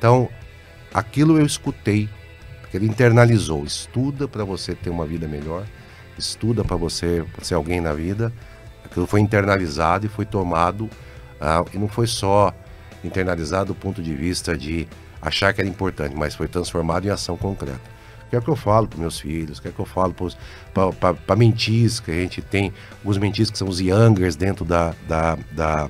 Então, aquilo eu escutei, porque ele internalizou. Estuda para você ter uma vida melhor, estuda para você ser alguém na vida. Aquilo foi internalizado e foi tomado, uh, e não foi só internalizado do ponto de vista de achar que era importante, mas foi transformado em ação concreta. O que é que eu falo para meus filhos? O que é que eu falo para mentis, que a gente tem os mentis que são os youngers dentro da, da, da,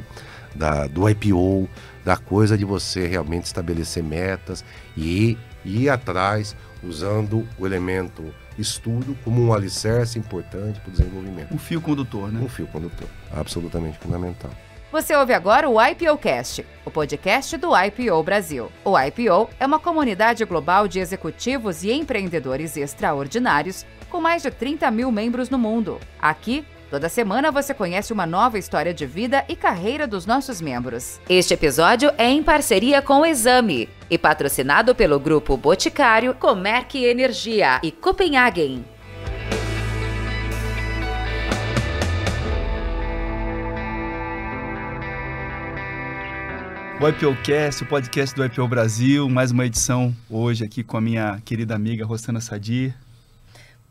da do IPO? da coisa de você realmente estabelecer metas e ir atrás usando o elemento estudo como um alicerce importante para o desenvolvimento. Um fio condutor, né? Um fio condutor, absolutamente fundamental. Você ouve agora o IPOcast, o podcast do IPO Brasil. O IPO é uma comunidade global de executivos e empreendedores extraordinários com mais de 30 mil membros no mundo. Aqui Toda semana você conhece uma nova história de vida e carreira dos nossos membros. Este episódio é em parceria com o Exame e patrocinado pelo grupo Boticário, Comerc Energia e Copenhagen. O IPOcast, o podcast do IPO Brasil, mais uma edição hoje aqui com a minha querida amiga Rosana Sadir.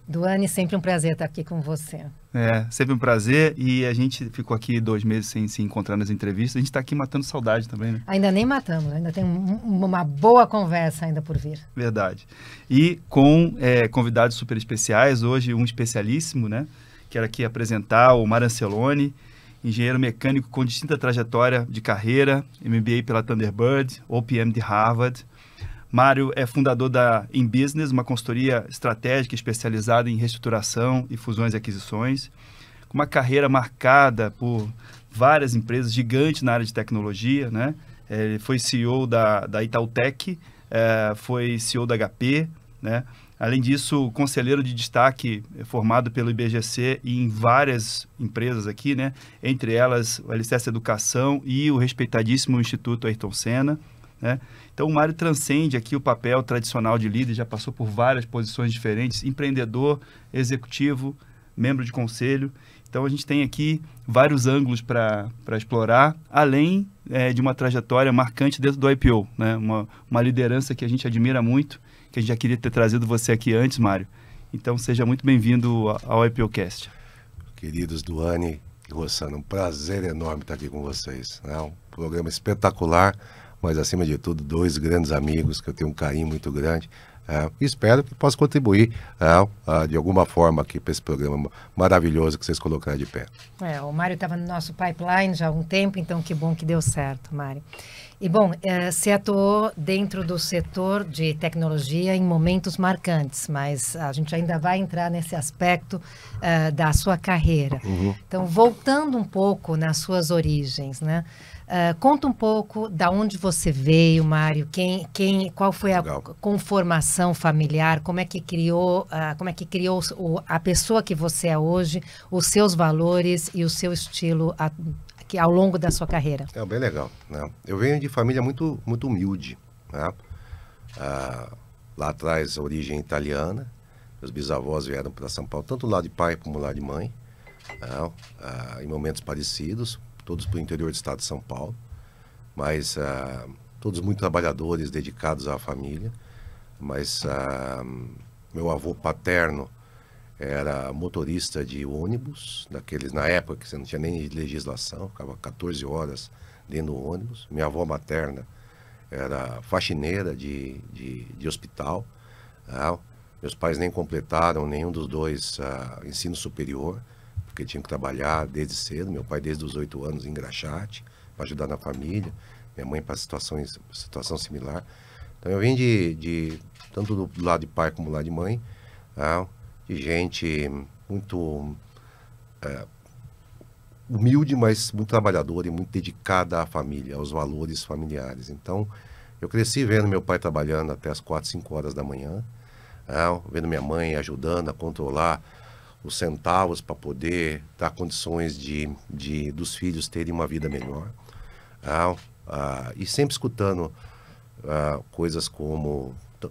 Duane, sempre um prazer estar aqui com você. É, sempre um prazer. E a gente ficou aqui dois meses sem se encontrar nas entrevistas. A gente está aqui matando saudade também, né? Ainda nem matamos, ainda tem um, uma boa conversa ainda por vir. Verdade. E com é, convidados super especiais, hoje um especialíssimo, né? Quero aqui apresentar o Marancelone, engenheiro mecânico com distinta trajetória de carreira, MBA pela Thunderbird, OPM de Harvard, Mário é fundador da In Business, uma consultoria estratégica especializada em reestruturação e fusões e aquisições, com uma carreira marcada por várias empresas gigantes na área de tecnologia, né? Ele foi CEO da, da Itautec, é, foi CEO da HP, né? Além disso, conselheiro de destaque formado pelo IBGC em várias empresas aqui, né? Entre elas, o Alicerce Educação e o respeitadíssimo Instituto Ayrton Senna, né? Então o Mário transcende aqui o papel tradicional de líder, já passou por várias posições diferentes, empreendedor, executivo, membro de conselho. Então a gente tem aqui vários ângulos para explorar, além é, de uma trajetória marcante dentro do IPO, né? uma, uma liderança que a gente admira muito, que a gente já queria ter trazido você aqui antes, Mário. Então seja muito bem-vindo ao IPOcast. Queridos Duane e Rossano, um prazer enorme estar aqui com vocês. É um programa espetacular mas acima de tudo, dois grandes amigos que eu tenho um carinho muito grande. É, espero que possa contribuir é, é, de alguma forma aqui para esse programa maravilhoso que vocês colocaram de pé. É, o Mário estava no nosso pipeline já há um tempo, então que bom que deu certo, Mário. E bom, eh, se atuou dentro do setor de tecnologia em momentos marcantes, mas a gente ainda vai entrar nesse aspecto da sua carreira. Uhum. Então, voltando um pouco nas suas origens, né? Uh, conta um pouco da onde você veio, Mário. Quem, quem, qual foi a conformação familiar? Como é que criou, uh, como é que criou o, a pessoa que você é hoje, os seus valores e o seu estilo a, que, ao longo da sua carreira? É bem legal. Né? Eu venho de família muito, muito humilde. Né? Ah, lá atrás, origem é italiana. Meus bisavós vieram para São Paulo, tanto lá de pai como lá de mãe, né? em momentos parecidos todos para o interior do estado de São Paulo, mas uh, todos muito trabalhadores, dedicados à família. Mas uh, meu avô paterno era motorista de ônibus, daqueles na época que você não tinha nem legislação, ficava 14 horas dentro do ônibus. Minha avó materna era faxineira de, de, de hospital. Uh, meus pais nem completaram nenhum dos dois ah, ensino superior porque tinha que trabalhar desde cedo. Meu pai, desde os oito anos, em Graxate, para ajudar na família. Minha mãe, para situações situação similar. Então, eu vim de, de tanto do lado de pai como do lado de mãe, tá? de gente muito é, humilde, mas muito trabalhadora e muito dedicada à família, aos valores familiares. Então, eu cresci vendo meu pai trabalhando até as quatro cinco horas da manhã, tá? vendo minha mãe ajudando a controlar os centavos para poder dar condições de, de dos filhos terem uma vida melhor. Ah, ah, e sempre escutando ah, coisas como tá?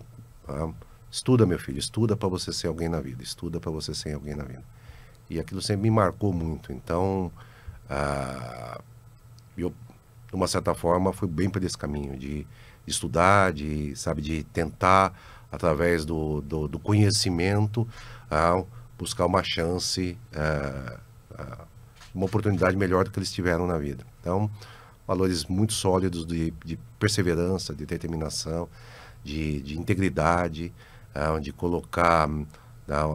estuda meu filho, estuda para você ser alguém na vida, estuda para você ser alguém na vida. E aquilo sempre me marcou muito. Então, ah, eu de uma certa forma fui bem para esse caminho de, de estudar, de sabe, de tentar através do, do, do conhecimento tá? buscar uma chance, é, é, uma oportunidade melhor do que eles tiveram na vida. Então, valores muito sólidos de, de perseverança, de determinação, de, de integridade, é, de colocar né,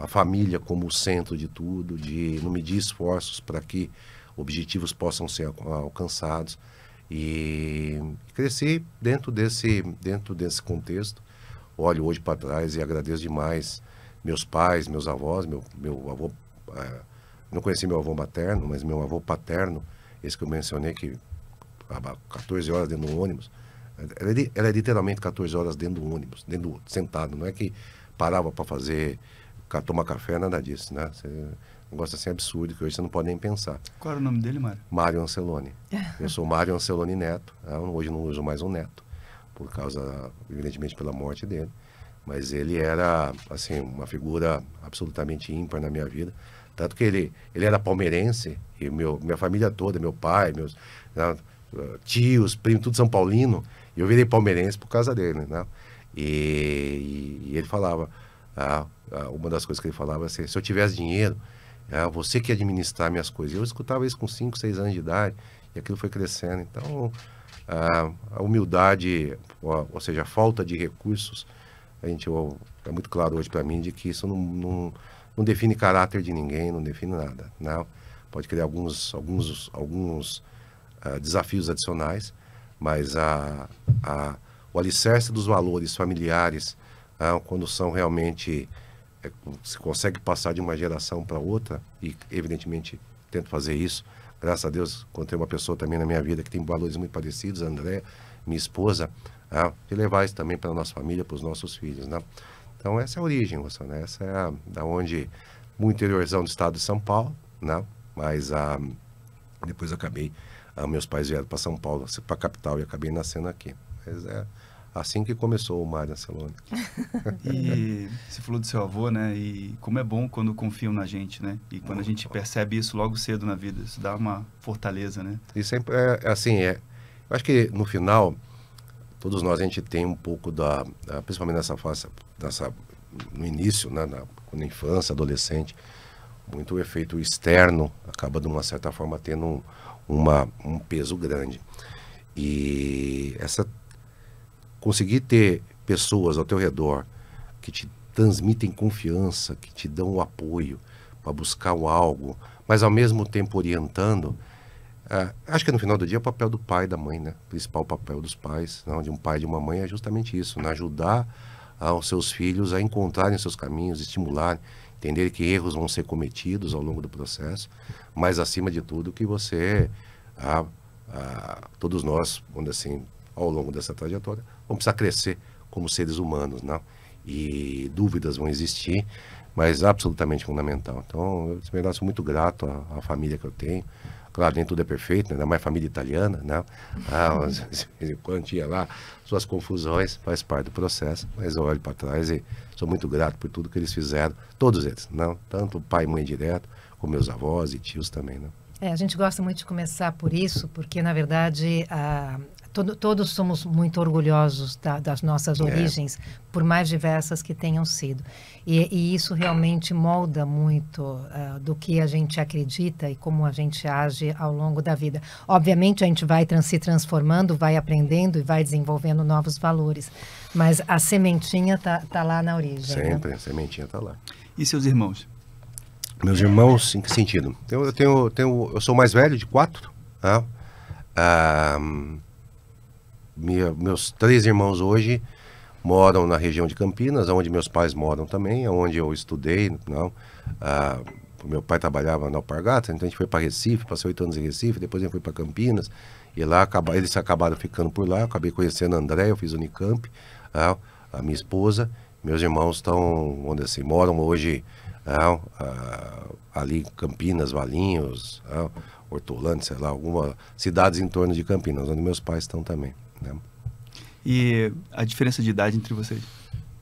a família como o centro de tudo, de não medir esforços para que objetivos possam ser alcançados. E cresci dentro desse, dentro desse contexto. Olho hoje para trás e agradeço demais meus pais, meus avós, meu, meu avô. É, não conheci meu avô materno, mas meu avô paterno, esse que eu mencionei, que 14 horas dentro do ônibus. Ela é, ela é literalmente 14 horas dentro do ônibus, dentro do, sentado. Não é que parava para fazer, tomar café, nada disso, né? um negócio assim absurdo que hoje você não pode nem pensar. Qual era o nome dele, Mário? Mário Anceloni. Eu sou Mário Anceloni Neto. É, hoje não uso mais o um Neto, por causa, evidentemente, pela morte dele. Mas ele era, assim, uma figura absolutamente ímpar na minha vida. Tanto que ele, ele era palmeirense, e meu, minha família toda, meu pai, meus né, tios, primos, tudo São Paulino. E eu virei palmeirense por causa dele, né? E, e, e ele falava, ah, ah uma das coisas que ele falava assim, se eu tivesse dinheiro, é você que administrar minhas coisas. Eu escutava isso com 5, 6 anos de idade, e aquilo foi crescendo. Então, ah, a humildade, ou, ou seja, a falta de recursos, a gente é muito claro hoje para mim de que isso não, não, não, define caráter de ninguém, não define nada. Não. Né? Pode criar alguns, alguns, alguns uh, desafios adicionais, mas a, a, o alicerce dos valores familiares, uh, quando são realmente. É, se consegue passar de uma geração para outra, e evidentemente tento fazer isso. Graças a Deus, encontrei uma pessoa também na minha vida que tem valores muito parecidos, André, minha esposa né? e levar isso também para a nossa família, para os nossos filhos. Né? Então, essa é a origem, você, né? essa é a, da onde, muito interiorzão do estado de São Paulo, né? mas ah, depois eu acabei, ah, meus pais vieram para São Paulo, para a capital, e acabei nascendo aqui. Mas é assim que começou o Mário Barcelona. e você falou do seu avô, né? E como é bom quando confiam na gente, né? E quando Muito a gente bom. percebe isso logo cedo na vida, isso dá uma fortaleza, né? E é, é assim, é. Eu acho que no final todos nós a gente tem um pouco da, da principalmente nessa fase, nessa, no início, né, na, na é infância, adolescente, muito efeito externo acaba de uma certa forma tendo um, uma, um peso grande. E essa conseguir ter pessoas ao teu redor que te transmitem confiança, que te dão o apoio para buscar o algo, mas ao mesmo tempo orientando, é, acho que no final do dia é o papel do pai e da mãe, né? O principal papel dos pais, não, de um pai e de uma mãe é justamente isso, né? ajudar aos ah, seus filhos a encontrarem seus caminhos, estimular, entender que erros vão ser cometidos ao longo do processo, mas acima de tudo que você, ah, ah, todos nós, quando assim, ao longo dessa trajetória, vamos precisar crescer como seres humanos, não? Né? E dúvidas vão existir, mas absolutamente fundamental. Então, eu sou muito grato à, à família que eu tenho, Claro, nem tudo é perfeito, né? ainda mais família italiana, né? Ah, quando tinha lá suas confusões, faz parte do processo, mas eu olho para trás e sou muito grato por tudo que eles fizeram, todos eles, não? Tanto pai e mãe direto, como meus avós e tios também, não? Né? É, a gente gosta muito de começar por isso, porque, na verdade, a, todo, todos somos muito orgulhosos da, das nossas é. origens, é. por mais diversas que tenham sido. E, e isso realmente molda muito uh, do que a gente acredita e como a gente age ao longo da vida. Obviamente, a gente vai trans, se transformando, vai aprendendo e vai desenvolvendo novos valores. Mas a sementinha está tá lá na origem. Né? Sempre, né? a sementinha está lá. E seus irmãos? Meus irmãos, em que sentido? Eu, eu, tenho, tenho, eu sou mais velho de quatro. Né? Ah, minha, meus três irmãos hoje moram na região de Campinas, onde meus pais moram também, onde eu estudei. Não, ah, meu pai trabalhava na Alpargata, então a gente foi para Recife, passei oito anos em Recife, depois gente foi para Campinas, e lá eles acabaram ficando por lá, eu acabei conhecendo a André, eu fiz Unicamp, ah, a minha esposa, meus irmãos estão, onde assim, moram hoje ah, ah, ali em Campinas, Valinhos, ah, Hortolândia, sei lá, algumas cidades em torno de Campinas, onde meus pais estão também. Né? E a diferença de idade entre vocês?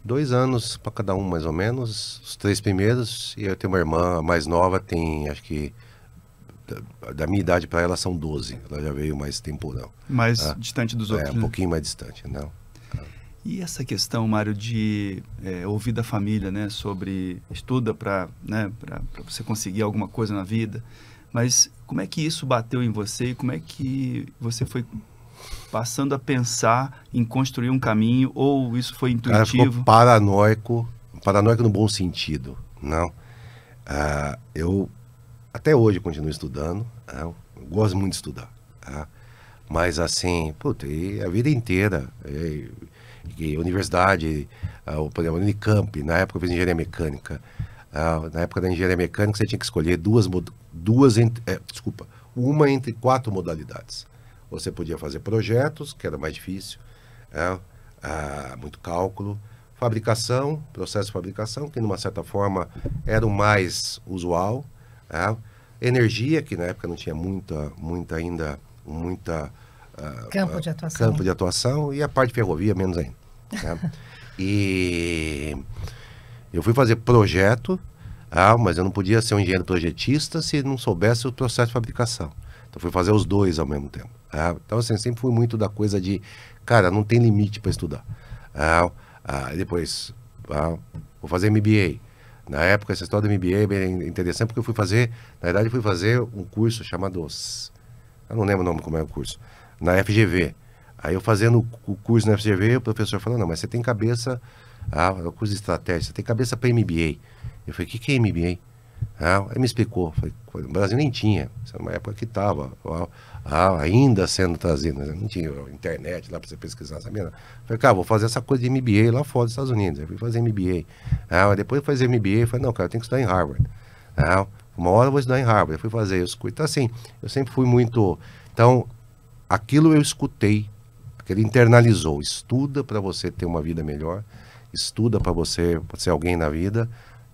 Dois anos para cada um, mais ou menos. Os três primeiros. E eu tenho uma irmã mais nova, tem acho que da minha idade para ela são 12. Ela já veio mais não Mais ah, distante dos é, outros. É, um né? pouquinho mais distante, não. E essa questão, Mário, de é, ouvir da família, né, sobre estuda para, né, para você conseguir alguma coisa na vida. Mas como é que isso bateu em você e como é que você foi passando a pensar em construir um caminho ou isso foi intuitivo? Cara, ficou paranoico, paranoico no bom sentido, não. Uh, eu até hoje continuo estudando, uh, gosto muito de estudar, uh, mas assim, puta, a vida inteira, e, e universidade, uh, por exemplo, Unicamp, na época eu fiz engenharia mecânica, ah, na época da engenharia mecânica você tinha que escolher duas, duas é, desculpa, uma entre quatro modalidades. Você podia fazer projetos, que era mais difícil, é, muito cálculo. Fabricação, processo de fabricação, que de uma certa forma era o mais usual. É. Energia, que na época não tinha muita, muita ainda, muita... Ah, campo de ah, atuação. Campo de atuação e a parte de ferrovia, menos ainda. Né? e eu fui fazer projeto, ah, mas eu não podia ser um engenheiro projetista se não soubesse o processo de fabricação. Então fui fazer os dois ao mesmo tempo. Né? então assim, sempre fui muito da coisa de, cara, não tem limite para estudar. Né? Ah, depois, ah, vou fazer MBA. Na época, essa história do MBA é bem interessante, porque eu fui fazer, na verdade, fui fazer um curso chamado, eu não lembro o nome como é o curso, na FGV. Aí eu fazendo o curso na FGV, o professor falou, não, mas você tem cabeça, ah, é o curso de estratégia, você tem cabeça para MBA. Eu falei, o que, que é MBA? Ah, ele me explicou, falei, no O Brasil nem tinha. Isso era uma época que estava ainda sendo trazido, Não tinha internet lá para você pesquisar, sabia? Falei, cara, vou fazer essa coisa de MBA lá fora dos Estados Unidos. Eu fui fazer MBA. Ah, depois de fazer MBA, falei, não, cara, eu tenho que estudar em Harvard. Ah, uma hora eu vou estudar em Harvard. Eu fui fazer isso. Então, assim, eu sempre fui muito. Então, aquilo eu escutei, aquele internalizou. Estuda para você ter uma vida melhor, estuda para você ser alguém na vida.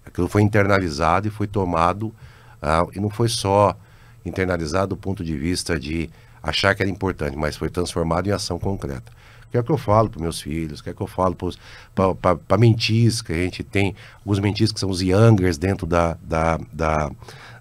Aquilo foi internalizado e foi tomado ah, e não foi só internalizado do ponto de vista de achar que era importante, mas foi transformado em ação concreta. O que é que eu falo para meus filhos? O que é que eu falo para mentis que a gente tem? Os mentis que são os youngers dentro da, da, da,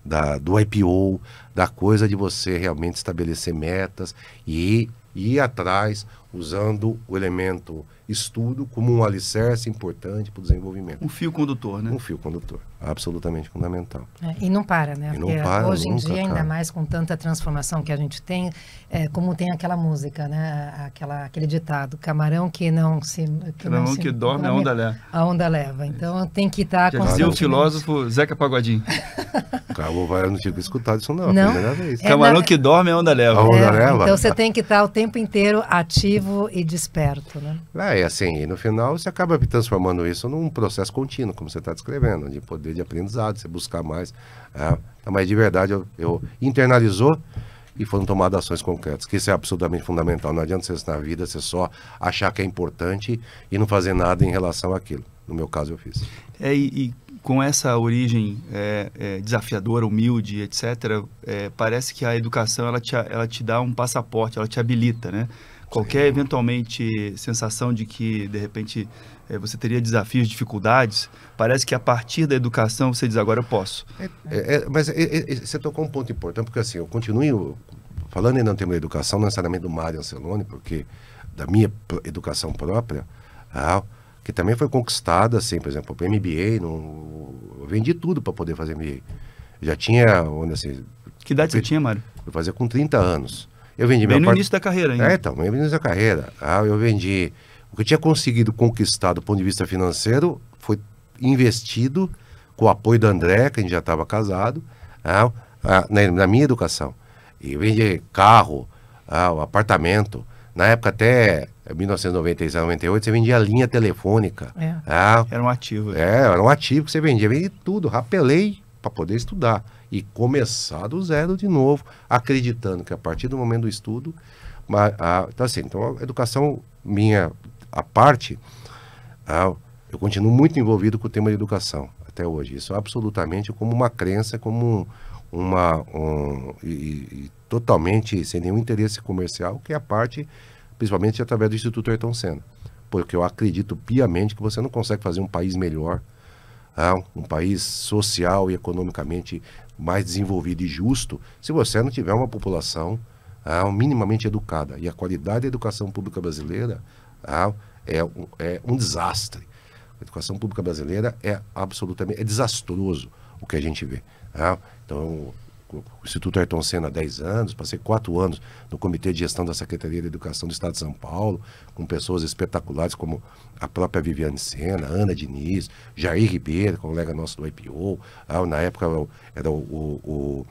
da, do IPO, da coisa de você realmente estabelecer metas e ir atrás usando o elemento estudo como um alicerce importante para o desenvolvimento. Um fio condutor, né? Um fio condutor absolutamente fundamental. É, e não para, né? não Porque para, hoje nunca, em dia, cara. ainda mais com tanta transformação que a gente tem, é, como tem aquela música, né? Aquela, aquele ditado, camarão que não se... Que camarão não se, é é que dorme, a onda leva. A onda leva. Então tem que estar... Já o filósofo Zeca Pagodinho. Cabo, eu não tinha escutado isso não, não? primeira vez. É camarão na... que dorme, a onda leva. A onda leva. Então você tem que estar tá o tempo inteiro ativo e desperto, né? É, assim, e no final você acaba transformando isso num processo contínuo, como você está descrevendo, de poder poder de aprendizado, você buscar mais. É, tá, mas de verdade, eu, eu internalizou e foram tomadas ações concretas, que isso é absolutamente fundamental. Não adianta você na vida você só achar que é importante e não fazer nada em relação àquilo. No meu caso, eu fiz. É, e, e com essa origem é, é, desafiadora, humilde, etc., é, parece que a educação ela te, ela te dá um passaporte, ela te habilita, né? Qualquer Sim. eventualmente sensação de que, de repente, é, você teria desafios, dificuldades. Parece que a partir da educação você diz agora eu posso. É, é, mas é, é, é você tocou um ponto importante, porque assim, eu continuo falando ainda no tema da educação, não necessariamente do Mário Ancelone, porque da minha educação própria, ah, que também foi conquistada, assim, por exemplo, para o MBA, não, eu vendi tudo para poder fazer MBA. já tinha, onde assim... Que idade você tinha, Mário? Eu fazia com 30 anos. Eu vendi Bem no part... início da carreira ainda. É, então, no início da carreira. Ah, eu vendi o que tinha conseguido conquistar do ponto de vista financeiro foi investido com o apoio do André, que a gente já estava casado, ah, ah, na, na, minha educação. E vendi carro, ah, apartamento. Na época até 1996, eh, 98, você vendia linha telefônica. É, né? era um ativo. É, era um ativo que você vendia. Vendi tudo, rapelei para poder estudar. E começar do zero de novo, acreditando que a partir do momento do estudo... Mas, então assim, então a educação minha à parte, ah, eu continuo muito envolvido com o tema de educação até hoje. Isso é absolutamente como uma crença, como uma. Um, e, e, totalmente sem nenhum interesse comercial, que é a parte, principalmente através do Instituto Ayrton Senna. Porque eu acredito piamente que você não consegue fazer um país melhor, ah, um país social e economicamente mais desenvolvido e justo, se você não tiver uma população ah, minimamente educada. E a qualidade da educação pública brasileira. Ah, é, um, é um desastre. A educação pública brasileira é absolutamente é desastroso o que a gente vê. Tá? Então, o Instituto Ayrton Senna há 10 anos, passei 4 anos no Comitê de Gestão da Secretaria de Educação do Estado de São Paulo, com pessoas espetaculares como a própria Viviane Senna, Ana Diniz, Jair Ribeiro, colega nosso do IPO, ah, tá? na época era o, o,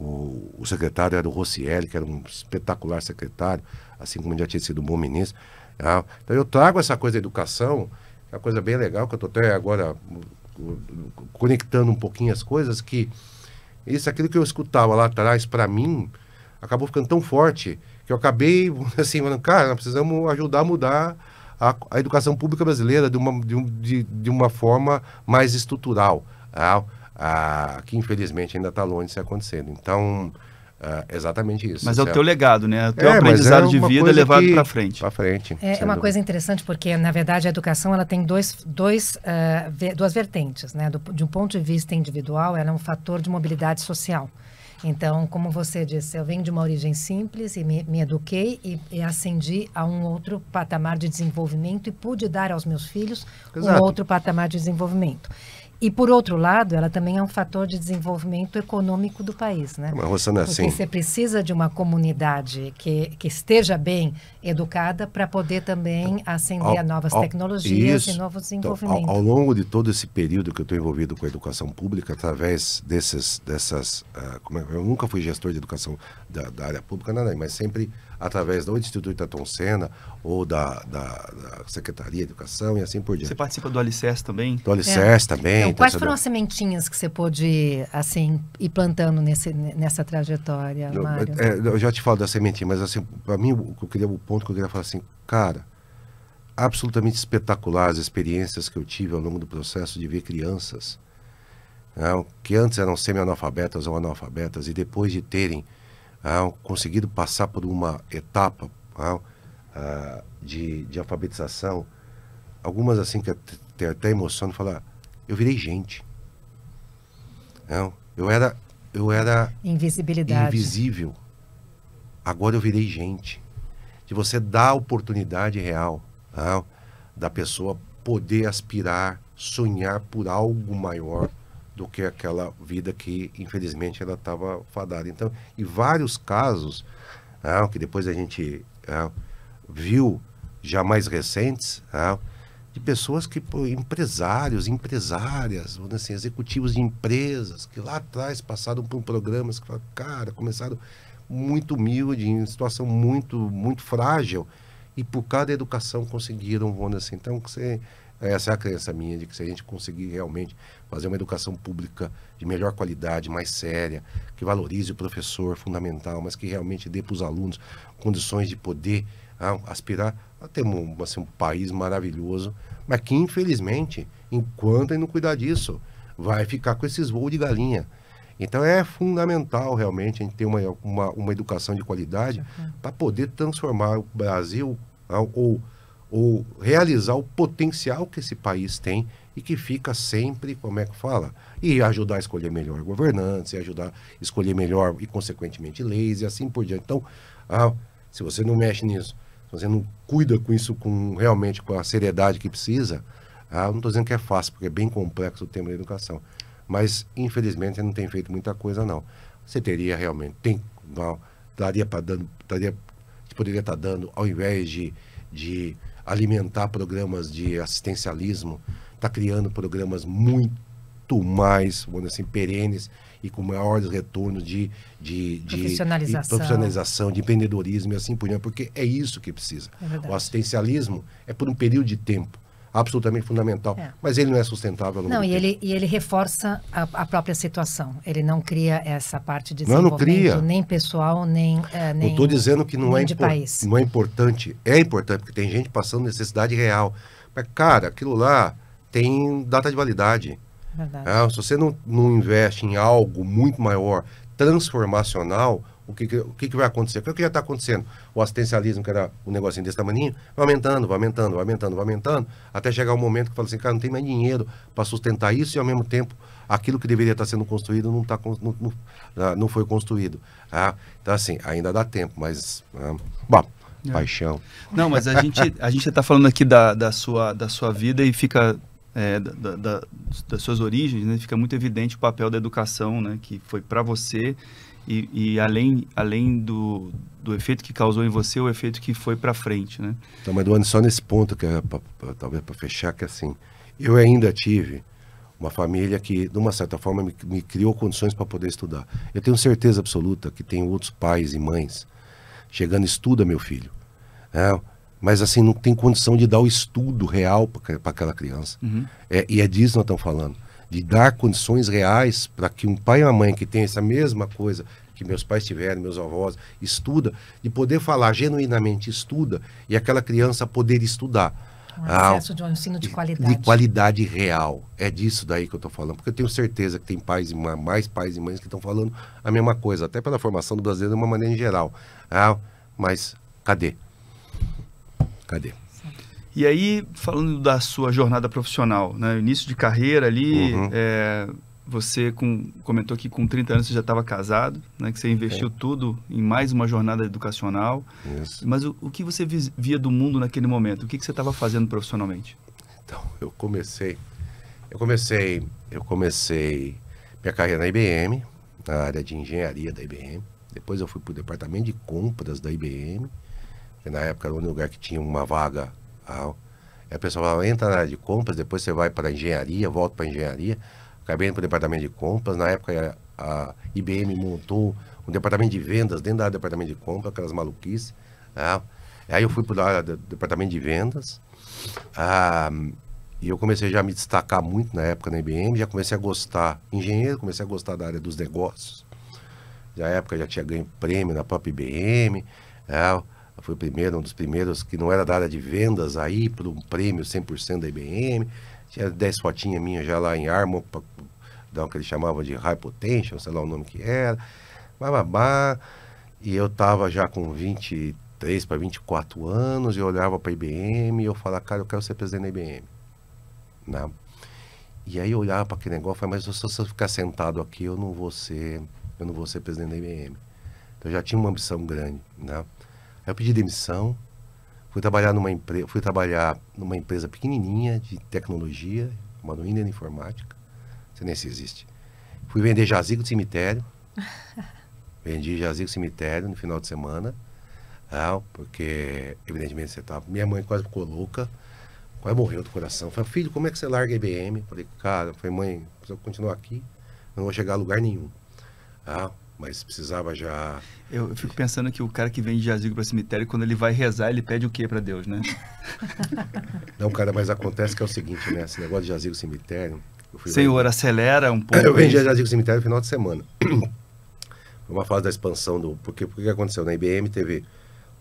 o, o secretário era o Rossielli, que era um espetacular secretário, assim como já tinha sido um bom ministro. Tá? Então eu trago essa coisa da educação, é uma coisa bem legal, que eu estou até agora conectando um pouquinho as coisas, que isso, aquilo que eu escutava lá atrás, para mim, acabou ficando tão forte que eu acabei, assim, falando, cara, nós precisamos ajudar a mudar a, a educação pública brasileira de uma, de, de, de uma forma mais estrutural, tá? ah, que infelizmente ainda está longe de ser acontecendo. Então, ah, exatamente isso. Mas é o teu legado, né? É o teu é, aprendizado é de vida levado para frente. Para frente. É, é uma coisa interessante porque na verdade a educação ela tem dois, dois, uh, duas vertentes, né? Do, de um ponto de vista individual, ela é um fator de mobilidade social. Então, como você disse, eu venho de uma origem simples e me, me eduquei e, e, ascendi a um outro patamar de desenvolvimento e pude dar aos meus filhos Exato. um outro patamar de desenvolvimento. E, por outro lado, ela também é um fator de desenvolvimento econômico do país, né? Mas, Rosana, Porque sim. você precisa de uma comunidade que, que esteja bem educada para poder também então, acender a novas ao, tecnologias isso. e novos desenvolvimentos. Então, ao, ao, longo de todo esse período que eu estou envolvido com a educação pública, através desses, dessas... Uh, é, eu nunca fui gestor de educação da, da área pública, nada, mas sempre através do Instituto Ayrton Senna ou da, da, da, Secretaria de Educação e assim por diante. Você participa do Alicerce também? Do Alicerce é. também. Então, então quais foram as sementinhas que você pôde assim, ir plantando nesse, nessa trajetória, eu, Mário? É, é eu já te falo da sementinha, mas assim, para mim, o, eu queria, o ponto que eu queria falar assim, cara, absolutamente espetaculares as experiências que eu tive ao longo do processo de ver crianças né, que antes eram semi-analfabetas ou analfabetas e depois de terem ah, conseguido passar por uma etapa ah, ah de, de alfabetização, algumas assim que até, até emociono, falar, eu virei gente. Não, é, eu era eu era invisibilidade invisível. Agora eu virei gente. De você dar a oportunidade real não, ah, da pessoa poder aspirar, sonhar por algo maior do que aquela vida que infelizmente ela estava fadada. Então, e vários casos né, que depois a gente né, viu já mais recentes né, de pessoas que empresários, empresárias, assim, executivos de empresas que lá atrás passaram por programas que falaram, cara, começaram muito humilde, em situação muito muito frágil e por causa da educação conseguiram, vamos assim. Então, você essa é a crença minha de que se a gente conseguir realmente fazer uma educação pública de melhor qualidade, mais séria, que valorize o professor fundamental, mas que realmente dê para os alunos condições de poder ah, aspirar a ter um, assim, um país maravilhoso, mas que infelizmente, enquanto não cuidar disso, vai ficar com esses voos de galinha. Então é fundamental realmente a gente ter uma, uma, uma educação de qualidade uhum. para poder transformar o Brasil ah, ou ou realizar o potencial que esse país tem e que fica sempre, como é que fala? E ajudar a escolher melhor governança, e ajudar a escolher melhor e, consequentemente, leis e assim por diante. Então, ah, se você não mexe nisso, se você não cuida com isso com realmente com a seriedade que precisa, ah, não estou dizendo que é fácil, porque é bem complexo o tema da educação. Mas, infelizmente, você não tem feito muita coisa, não. Você teria realmente, tem, não, daria para dando, daria, poderia estar tá dando, ao invés de, de alimentar programas de assistencialismo, está criando programas muito mais, vamos assim, perenes e com maiores retornos de, de, de profissionalização. De profissionalização, de empreendedorismo e assim por diante, porque é isso que precisa. É o assistencialismo é por um período de tempo absolutamente fundamental. É. Mas ele não é sustentável. Não, e ele, e ele reforça a, a, própria situação. Ele não cria essa parte de desenvolvimento, não, não cria. nem pessoal, nem... É, nem estou dizendo que não é, impor, país. não é importante. É importante, porque tem gente passando necessidade real. Mas, cara, aquilo lá tem data de validade. Ah, se você não, não investe em algo muito maior, transformacional, o que, o que, vai acontecer? O que já está acontecendo? O assistencialismo, que era um negocinho desse tamanho, vai aumentando, vai aumentando, vai aumentando, vai aumentando, até chegar o um momento que fala assim, cara, não tem mais dinheiro para sustentar isso e ao mesmo tempo aquilo que deveria estar tá sendo construído não, tá, não, ah, não foi construído. Ah, então, assim, ainda dá tempo, mas. Ah, bom. É. Paixão. Não, mas a gente a gente está falando aqui da, da, sua, da sua vida e fica é, da, da, das suas origens, né? Fica muito evidente o papel da educação, né? Que foi para você e, e além, além do, do efeito que causou em você, o efeito que foi para frente, né? então mas Duane, só nesse ponto, que é pra, pra, talvez para fechar, que é assim, eu ainda tive uma família que, de uma certa forma, me, me criou condições para poder estudar. Eu tenho certeza absoluta que tem outros pais e mães chegando, estuda meu filho. É, mas assim, não tem condição de dar o estudo real para aquela criança. Uhum. É, e é disso que nós estamos falando de dar condições reais para que um pai e uma mãe que tem essa mesma coisa que meus pais tiveram, meus avós, estuda, de poder falar genuinamente estuda e aquela criança poder estudar. Um acesso ah, de um ensino de qualidade. De qualidade real. É disso daí que eu estou falando. Porque eu tenho certeza que tem pais e mais pais e mães que estão falando a mesma coisa, até pela formação do brasileiro de uma maneira em geral. Ah, mas cadê? Cadê? E aí, falando da sua jornada profissional, né? início de carreira ali, uhum. é, você com, comentou que com 30 anos você já estava casado, né? que você investiu é. tudo em mais uma jornada educacional. Isso. Mas o, o, que você via do mundo naquele momento? O que, que você estava fazendo profissionalmente? Então, eu comecei, eu comecei, eu comecei minha carreira na IBM, na área de engenharia da IBM. Depois eu fui para o departamento de compras da IBM, que na época era um lugar que tinha uma vaga Aí A pessoa entra na área de compras, depois você vai para a engenharia, volta para a engenharia. Acabei indo para o departamento de compras. Na época, a IBM montou um departamento de vendas dentro da área do departamento de compras, aquelas maluquices. Tá? Aí eu fui para o departamento de vendas. Ah, e eu comecei já a me destacar muito na época na IBM, já comecei a gostar engenheiro, comecei a gostar da área dos negócios. Na época já tinha ganho prêmio na própria IBM. Tá? Foi o primeiro, um dos primeiros que não era da área de vendas aí, para um prêmio 100% da IBM. Tinha 10 fotinhas minhas já lá em Armo, dar o que eles chamavam de high potential, sei lá o nome que era. Bababá. E eu tava já com 23 para 24 anos, eu olhava para a IBM e eu falava, cara, eu quero ser presidente da IBM. Né? E aí eu olhava para aquele negócio e mas se eu ficar sentado aqui, eu não vou ser, eu não vou ser presidente da IBM. Então eu já tinha uma ambição grande, né? eu pedi demissão, fui trabalhar numa empresa, fui trabalhar numa empresa pequenininha de tecnologia, uma no Índia informática, você nem se existe. Fui vender jazigo do cemitério. Vendi jazigo do cemitério no final de semana. Ah, porque, evidentemente, você tá. Minha mãe quase ficou louca, quase morreu do coração. Falei, filho, como é que você larga a IBM? Falei, cara, falei, mãe, se eu continuar aqui, não vou chegar a lugar nenhum. Ah, mas precisava já. Eu, fico pensando que o cara que vem de jazigo para cemitério, quando ele vai rezar, ele pede o quê para Deus, né? Não, cara, mas acontece que é o seguinte, né? Esse negócio de jazigo cemitério. Senhor, vendo... acelera um pouco. Eu vendi jazigo cemitério no final de semana. Foi uma fase da expansão do. Porque o que aconteceu? Na IBM teve.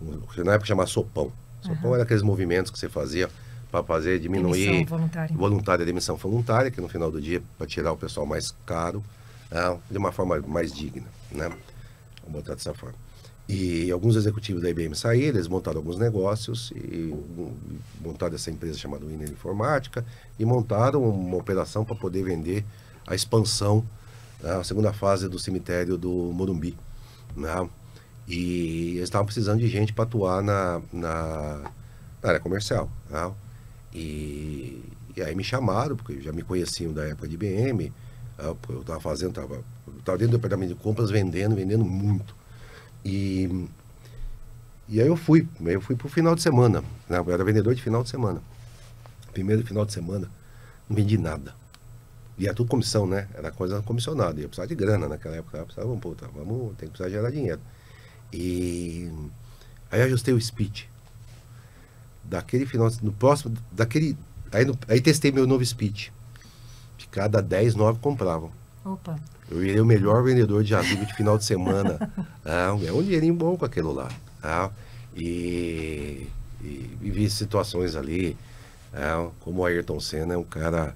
Um... Na época chamava Sopão. Sopão uhum. era aqueles movimentos que você fazia para fazer diminuir. Demissão voluntária. Voluntária, demissão voluntária, que no final do dia, para tirar o pessoal mais caro, né? de uma forma mais digna né? Vamos botar dessa forma. E alguns executivos da IBM saíram, eles montaram alguns negócios e montaram essa empresa chamada Winner Informática e montaram uma operação para poder vender a expansão, né, a segunda fase do cemitério do Morumbi. Né? E eles estavam precisando de gente para atuar na, na, na, área comercial. Né? E, e, aí me chamaram, porque já me conheciam da época de IBM, né? eu estava fazendo, estava estava dentro do departamento de compras vendendo, vendendo muito. E, e aí eu fui, eu fui para o final de semana, né? eu era vendedor de final de semana. Primeiro final de semana, não vendi nada. E era tudo comissão, né? Era coisa comissionada. E eu precisava de grana naquela época. Eu precisava, vamos, tá, vamos, tem que precisar gerar dinheiro. E aí ajustei o speech. Daquele final, no próximo, daquele. Aí, no, aí testei meu novo speech. De cada 10, 9 compravam. Opa. Eu irei o melhor vendedor de adubo de final de semana. ah, é um dinheirinho bom com aquilo lá. Ah, e, e, vi situações ali, ah, como o Ayrton Senna é um cara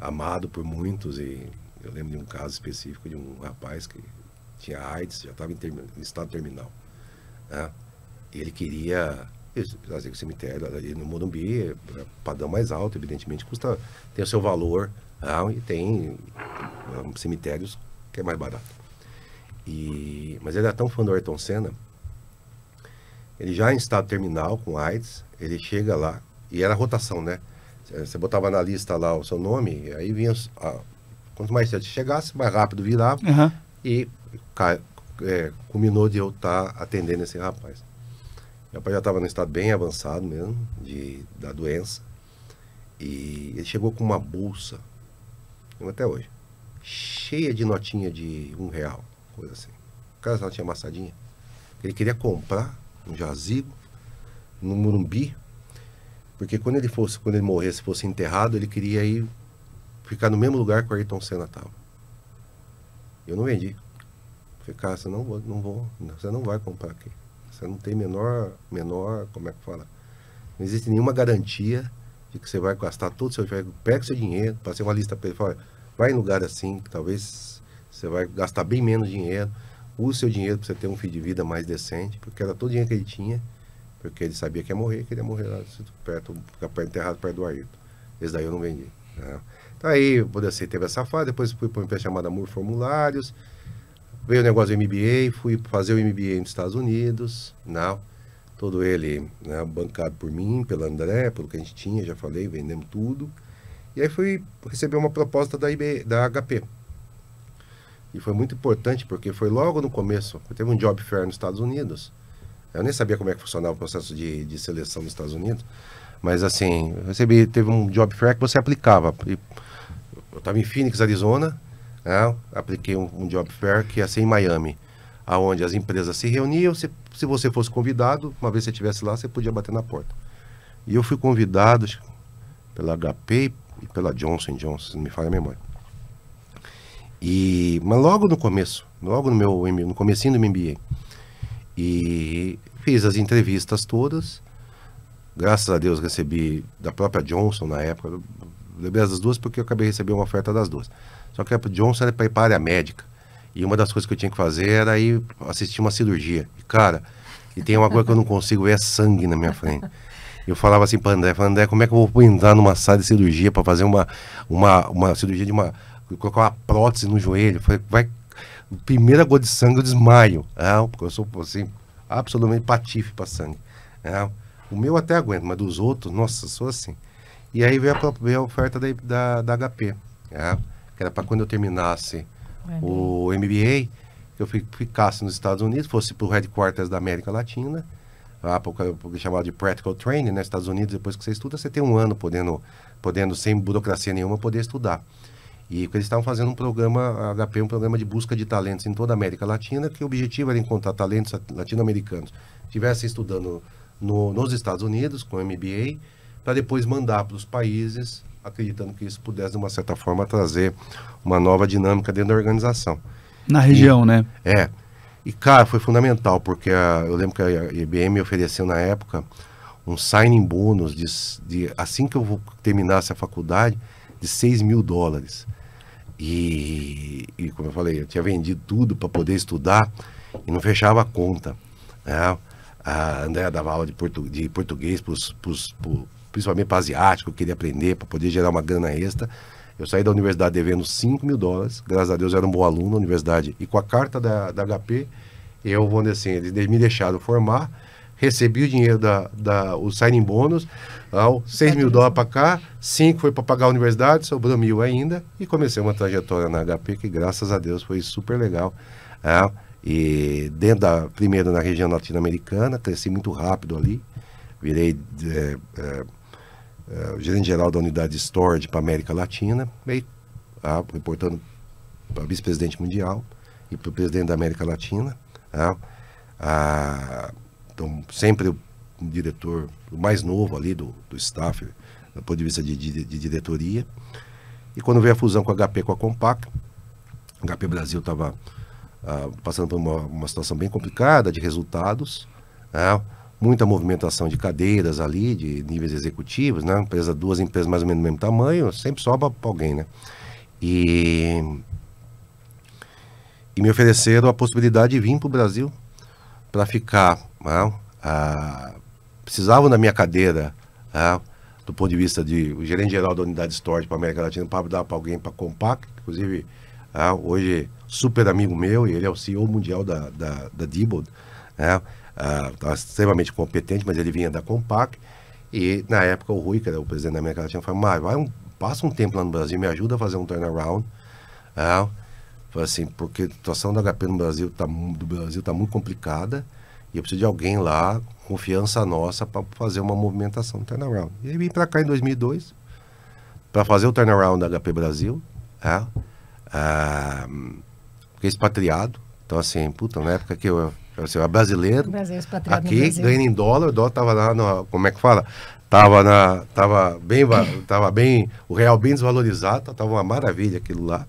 amado por muitos. E eu lembro de um caso específico de um rapaz que tinha AIDS, já estava em, em, estado terminal. Ah, e ele queria fazer o cemitério ali no Morumbi, padrão mais alto, evidentemente, custa, tem o seu valor e tem cemitérios que é mais barato. E, mas ele era tão fã do Ayrton Senna, ele já em estado terminal com AIDS, ele chega lá, e era rotação, né? Você botava na lista lá o seu nome, aí vinha. quanto mais cedo chegasse, mais rápido virava. Uhum. E cara, é, culminou de eu estar tá atendendo esse rapaz. Meu pai já estava no estado bem avançado mesmo, de, da doença. E ele chegou com uma bolsa até hoje, cheia de notinha de um real, coisa assim. Aquelas tinha amassadinha. Ele queria comprar um jazigo no Murumbi, porque quando ele fosse, quando ele morresse, fosse enterrado, ele queria ir ficar no mesmo lugar que o Ayrton Senna estava. Eu não vendi. Falei, cara, você não, não vou, você não vai comprar aqui. Você não tem menor, menor, como é que fala? Não existe nenhuma garantia e que você vai gastar todo o seu dinheiro, pega seu dinheiro, passei uma lista para ele, fala, vai em lugar assim, que talvez você vai gastar bem menos dinheiro, use seu dinheiro para você ter um fim de vida mais decente, porque era todo o dinheiro que ele tinha, porque ele sabia que ia morrer, que ele ia morrer lá perto, ficar perto, enterrado perto do Ayrton. Esse daí eu não vendi. Né? Então aí, Bodacir teve essa fase, depois fui para uma empresa chamada Amor Formulários, veio o negócio do MBA, fui fazer o MBA nos Estados Unidos, não, né? todo ele né, bancado por mim, pelo André, pelo que a gente tinha, já falei, vendemos tudo. E aí fui receber uma proposta da, IB, da HP. E foi muito importante porque foi logo no começo, eu teve um job fair nos Estados Unidos. Eu nem sabia como é que funcionava o processo de, de seleção nos Estados Unidos, mas assim, recebi, teve um job fair que você aplicava. E eu estava em Phoenix, Arizona, né, apliquei um, um job fair que ia ser em Miami, aonde as empresas se reuniam, se você fosse convidado, uma vez que você estivesse lá, você podia bater na porta. E eu fui convidado pela HP e pela Johnson Johnson, se não me falha a memória. E, mas logo no começo, logo no meu no comecinho do meu MBA. E fiz as entrevistas todas. Graças a Deus recebi da própria Johnson na época, lembrei das duas porque eu acabei recebendo uma oferta das duas. Só que a Johnson era para ir para a área médica. E uma das coisas que eu tinha que fazer era ir assistir uma cirurgia. E, cara, e tem uma coisa que eu não consigo, é sangue na minha frente. Eu falava assim para André, falava, André, como é que eu vou entrar numa sala de cirurgia para fazer uma, uma, uma cirurgia de uma. colocar uma prótese no joelho? Eu falei, vai. Primeira gota de sangue eu desmaio. Ah, porque eu sou assim, absolutamente patife para sangue. Ah, o meu até aguento, mas dos outros, nossa, sou assim. E aí veio a, veio a oferta da, da, da HP, né, que era para quando eu terminasse é o MBA, que eu ficasse nos Estados Unidos, fosse para o headquarters da América Latina, lá porque é chamado de practical training, nos né? Estados Unidos, depois que você estuda, você tem um ano podendo, podendo sem burocracia nenhuma, poder estudar. E eles estavam fazendo um programa, HP, um programa de busca de talentos em toda a América Latina, que o objetivo era encontrar talentos latino-americanos estivessem estudando no, nos Estados Unidos, com MBA, para depois mandar para os países acreditando que isso pudesse, de uma certa forma, trazer uma nova dinâmica dentro da organização. Na região, e, né? É. E, cara, foi fundamental, porque a, eu lembro que a IBM ofereceu na época um signing bônus de, de, assim que eu terminasse a faculdade, de 6 mil dólares. E, e, como eu falei, eu tinha vendido tudo para poder estudar e não fechava a conta. Né? A ah, Andréa dava aula de, portu, de português para os principalmente para asiático, eu queria aprender para poder gerar uma grana extra. Eu saí da universidade devendo 5 mil dólares, graças a Deus eu era um bom aluno na universidade. E com a carta da, da HP, eu vou assim, eles me deixaram formar, recebi o dinheiro da, da o signing bônus, 6 ah, mil dólares para cá, 5 foi para pagar a universidade, sobrou mil ainda, e comecei uma trajetória na HP que, graças a Deus, foi super legal. É, e dentro da, primeiro na região latino-americana, cresci muito rápido ali, virei. É, é, uh, é, gerente-geral da unidade Storage para América Latina, e, uh, reportando para vice-presidente mundial e para o presidente da América Latina. Uh, então, sempre o diretor mais novo ali do, do staff, do ponto de vista de, de, de diretoria. E quando veio a fusão com a HP com a Compaq, a HP Brasil estava ah, passando por uma, uma situação bem complicada de resultados. Né? muita movimentação de cadeiras ali, de níveis executivos, né? Empresa, duas empresas mais ou menos do mesmo tamanho, sempre sobra para alguém, né? E, e me ofereceram a possibilidade de vir para o Brasil para ficar. Né? Ah, precisavam da minha cadeira, né? do ponto de vista de o gerente geral da unidade Storage para América Latina, para dar para alguém para compact inclusive ah, hoje super amigo meu, e ele é o CEO mundial da, da, da Diebold, né? uh, extremamente competente, mas ele vinha da Compaq. E na época o Rui, que era o presidente da América Latina, falou: Mário, vai um, passa um tempo lá no Brasil, me ajuda a fazer um turnaround. Uh, assim, porque a situação do HP no Brasil tá, do Brasil está muito complicada e eu preciso de alguém lá, confiança nossa, para fazer uma movimentação do turnaround. E aí vim para cá em 2002 para fazer o turnaround da HP Brasil. porque tá? ah, fiquei expatriado. Então, assim, puta, na época que eu Assim, a brasileiro, aqui ganhando em dólar, o dólar estava lá, no, como é que fala? Tava na, tava bem, tava bem, o real bem desvalorizado, tava uma maravilha aquilo lá.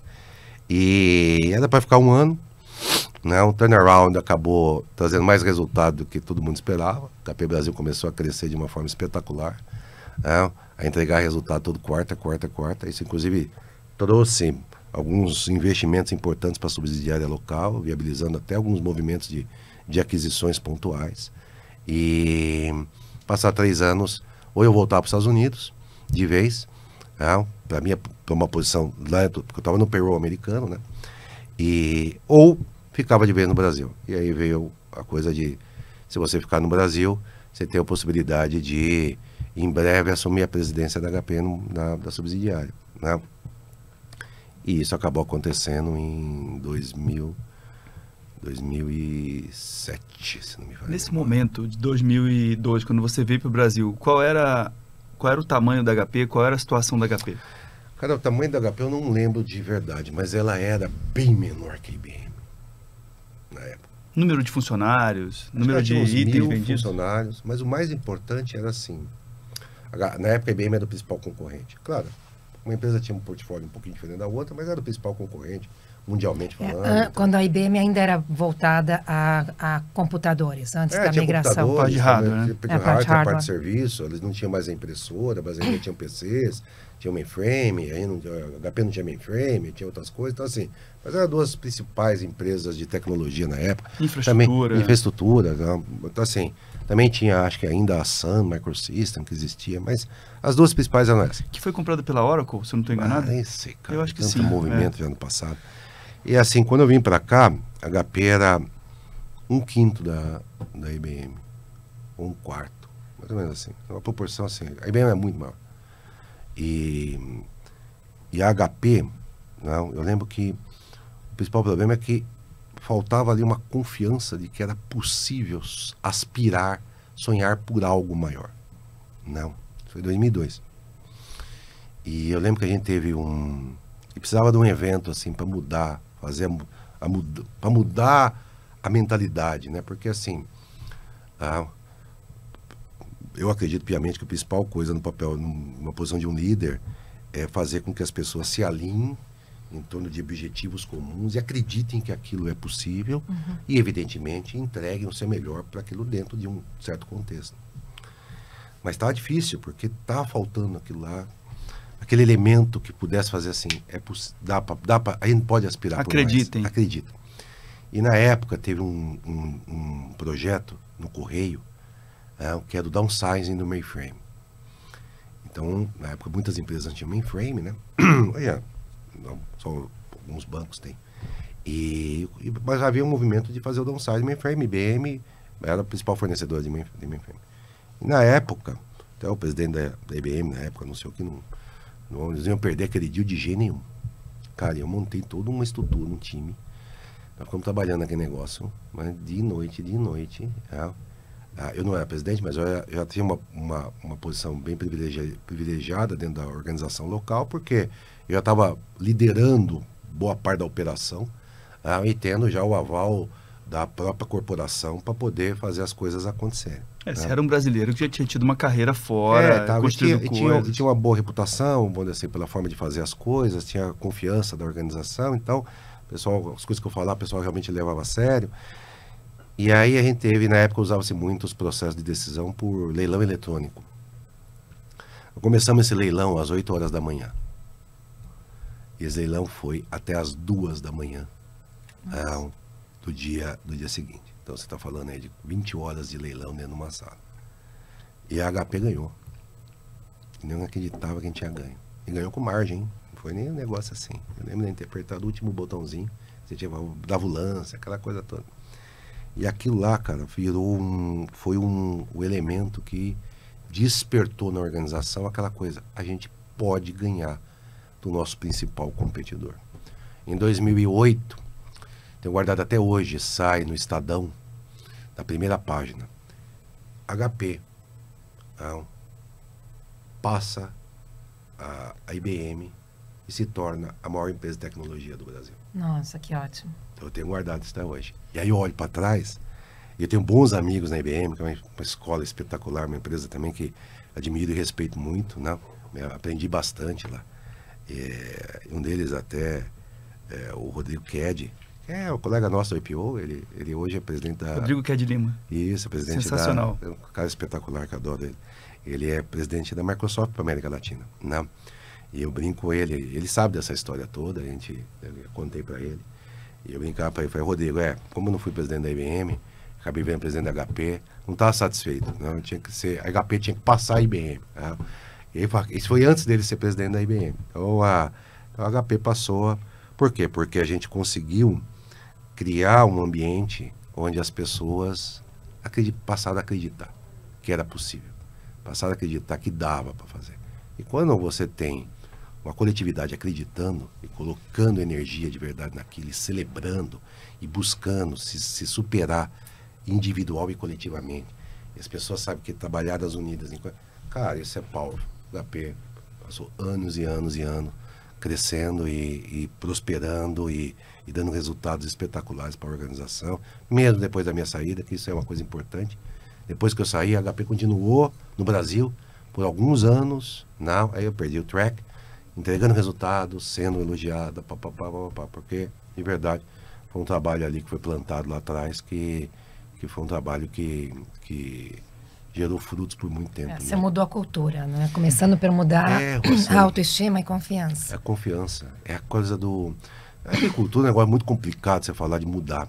E era para ficar um ano, né? O turnaround acabou trazendo mais resultado do que todo mundo esperava. O KP Brasil começou a crescer de uma forma espetacular, né? a entregar resultado todo quarta, quarta, quarta. Isso inclusive trouxe alguns investimentos importantes para a subsidiária local, viabilizando até alguns movimentos de de aquisições pontuais. E passar três anos, ou eu voltar para os Estados Unidos de vez, né? para minha é para uma posição lá, porque eu estava no payroll americano, né? E, ou ficava de vez no Brasil. E aí veio a coisa de, se você ficar no Brasil, você tem a possibilidade de, em breve, assumir a presidência da HP no, na, da subsidiária. Né? E isso acabou acontecendo em 2000. 2007, se não me falha. Nesse momento de 2002, quando você veio para o Brasil, qual era, qual era o tamanho da HP? Qual era a situação da HP? Cara, o tamanho da HP eu não lembro de verdade, mas ela era bem menor que a IBM na época. Número de funcionários, Acho número de itens vendidos. funcionários, mas o mais importante era assim. Na época a IBM era o principal concorrente. Claro, uma empresa tinha um portfólio um pouquinho diferente da outra, mas era o principal concorrente mundialmente é, falando. É, quando a IBM ainda era voltada a, a computadores, antes é, da migração. pode de hardware, né? Tinha, é, parte, hardware, parte de serviço, eles não tinham mais a impressora, mas ainda tinham PCs, tinha mainframe, aí não, HP eh, não tinha mainframe, tinha outras coisas, então assim, mas eram duas principais empresas de tecnologia na época. Infraestrutura. Também, infraestrutura, né? então assim, também tinha, acho que ainda a Sun Microsystem que existia, mas as duas principais eram essas. Que foi comprada pela Oracle, se eu não estou enganado? Ah, esse, cara, eu acho que tanto sim. É. movimento é. de ano passado. E assim, quando eu vim para cá, a HP era um quinto da, da IBM, ou um quarto, mais ou menos assim. Uma então, proporção assim. A IBM é muito maior. E, e a HP, não, né, eu lembro que o principal problema é que faltava ali uma confiança de que era possível aspirar, sonhar por algo maior. Não, foi 2002. E eu lembro que a gente teve um. E precisava de um evento assim para mudar fazer a, a para mudar a mentalidade, né? Porque assim, a, eu acredito piamente que a principal coisa no papel, numa posição de um líder, é fazer com que as pessoas se alinhem em torno de objetivos comuns e acreditem que aquilo é possível uhum. e, evidentemente, entreguem o seu melhor para aquilo dentro de um certo contexto. Mas está difícil, porque está faltando aquilo lá, aquele elemento que pudesse fazer assim, é dá pra, dá pra, a gente pode aspirar Acreditem. acredita Acreditem. E na época teve um, um, um projeto no Correio, é, né, que era o downsizing do mainframe. Então, na época, muitas empresas tinham mainframe, né? Olha, não, só alguns bancos têm. E, mas havia um movimento de fazer o downsizing do mainframe. IBM era o principal fornecedor de mainframe. E na época, até o presidente da, da IBM, na época, anunciou que não, eles não iam perder aquele dia de jeito nenhum. Cara, eu montei toda uma estrutura, um time. Nós ficamos trabalhando naquele negócio, mas de noite, de noite. É. Ah, eu não era presidente, mas eu já, já tinha uma, uma, uma, posição bem privilegiada dentro da organização local, porque eu já estava liderando boa parte da operação, ah, e tendo já o aval da própria corporação para poder fazer as coisas acontecerem. É, né? Você era um brasileiro que já tinha tido uma carreira fora, é, tava, construindo e tinha, coisas. E tinha uma boa reputação, vamos dizer assim, pela forma de fazer as coisas, tinha confiança da organização, então, pessoal, as coisas que eu falava, o pessoal realmente levava a sério. E aí a gente teve, na época usava-se muito os processos de decisão por leilão eletrônico. Começamos esse leilão às 8 horas da manhã. E esse leilão foi até às 2 da manhã. Nossa. Então, do dia, do dia seguinte. Então você está falando aí de 20 horas de leilão dentro de uma sala. E a HP ganhou. Nem acreditava que a gente ia ganho. E ganhou com margem, hein? não foi nem um negócio assim. Eu lembro de interpretar o último botãozinho, você tinha dava o lance, aquela coisa toda. E aquilo lá, cara, virou um, foi um, o elemento que despertou na organização aquela coisa. A gente pode ganhar do nosso principal competidor. Em 2008, tenho guardado até hoje, sai no Estadão, na primeira página. HP ah, passa a, a IBM e se torna a maior empresa de tecnologia do Brasil. Nossa, que ótimo. Então, eu tenho guardado isso até hoje. E aí eu olho para trás, e eu tenho bons amigos na IBM, que é uma, escola espetacular, uma empresa também que admiro e respeito muito, não né? Eu aprendi bastante lá. E, é, um deles até é, o Rodrigo Ked, é, o colega nosso do IPO, ele, ele hoje é presidente da. Rodrigo Ked Lima. Isso, é presidente Sensacional. da. É um cara espetacular que eu adoro ele. Ele é presidente da Microsoft para América Latina, né? E eu brinco com ele, ele sabe dessa história toda, a gente, eu contei para ele. E eu brincava para ele, falei, Rodrigo, é, como eu não fui presidente da IBM, acabei vendo presidente da HP, não estava satisfeito, não, né? tinha que ser, a HP tinha que passar a IBM, né? Ele, isso foi antes dele ser presidente da IBM. Então a, então, a HP passou, por quê? Porque a gente conseguiu criar um ambiente onde as pessoas acredit, passaram a acreditar que era possível, passaram a acreditar que dava para fazer. E quando você tem uma coletividade acreditando e colocando energia de verdade naquilo, e celebrando e buscando se, se superar individual e coletivamente, e as pessoas sabem que trabalhadas unidas, em... cara, isso é Paulo da P. Passou anos e anos e anos crescendo e, e prosperando e e dando resultados espetaculares para a organização, mesmo depois da minha saída, que isso é uma coisa importante. Depois que eu saí, a HP continuou no Brasil por alguns anos, não, aí eu perdi o track, entregando resultados, sendo elogiada, papapá, papapá, porque, de verdade, foi um trabalho ali que foi plantado lá atrás, que, que foi um trabalho que, que gerou frutos por muito tempo. É, né? você né? mudou a cultura, né? Começando por mudar é, você, a autoestima e confiança. É a confiança. É a coisa do a agricultura é um negócio muito complicado você falar de mudar.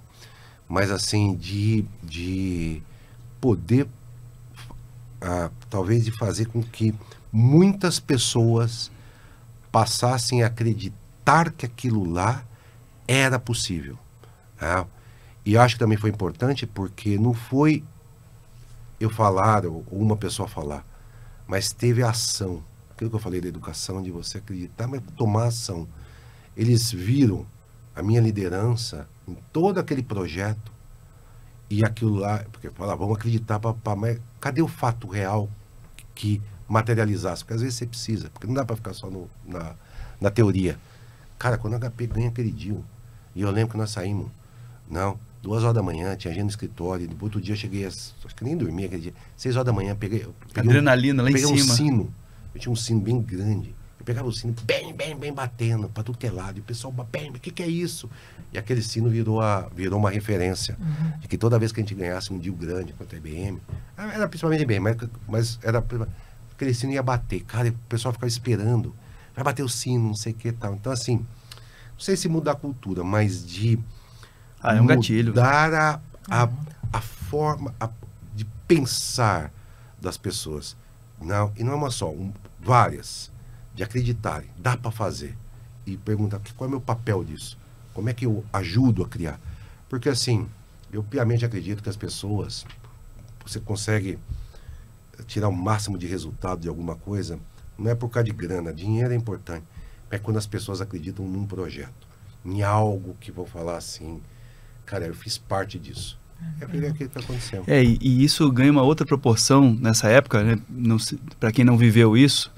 Mas assim, de, de poder ah, talvez de fazer com que muitas pessoas passassem a acreditar que aquilo lá era possível. Tá? E acho que também foi importante porque não foi eu falar ou uma pessoa falar, mas teve ação. Aquilo que eu falei da educação, de você acreditar, mas tomar ação. Eles viram a minha liderança em todo aquele projeto e aquilo lá, porque fala ah, vamos acreditar, papá, mas cadê o fato real que materializasse? Porque às vezes você precisa, porque não dá para ficar só no, na, na teoria. Cara, quando a HP ganha aquele dia, e eu lembro que nós saímos, não, duas horas da manhã, tinha agenda no escritório, depois outro dia cheguei, acho que nem dormi aquele dia, seis horas da manhã, peguei, peguei adrenalina um, lá peguei em um cima. um sino, eu tinha um sino bem grande, pegava o sino, bem, bem, bem, batendo, para tudo que é lado. E o pessoal, bem, o que, que é isso? E aquele sino virou, a, virou uma referência. Uhum. De que toda vez que a gente ganhasse um deal grande com a IBM, ah, era principalmente bem IBM, mas, mas era, aquele sino ia bater. Cara, o pessoal ficava esperando. Vai bater o sino, não sei o que tal. Então, assim, não sei se muda a cultura, mas de. Ah, é um mudar gatilho. dar a, a, uhum. a forma a, de pensar das pessoas. Não, e não é uma só, um, várias de acreditarem, dá para fazer. E perguntar qual é o meu papel disso? Como é que eu ajudo a criar? Porque assim, eu piamente acredito que as pessoas, você consegue tirar o máximo de resultado de alguma coisa, não é por causa de grana, dinheiro é importante, é quando as pessoas acreditam num projeto, em algo que vão falar assim, cara, eu fiz parte disso. É o que está acontecendo. É, e, e isso ganha uma outra proporção nessa época, né? Para quem não viveu isso,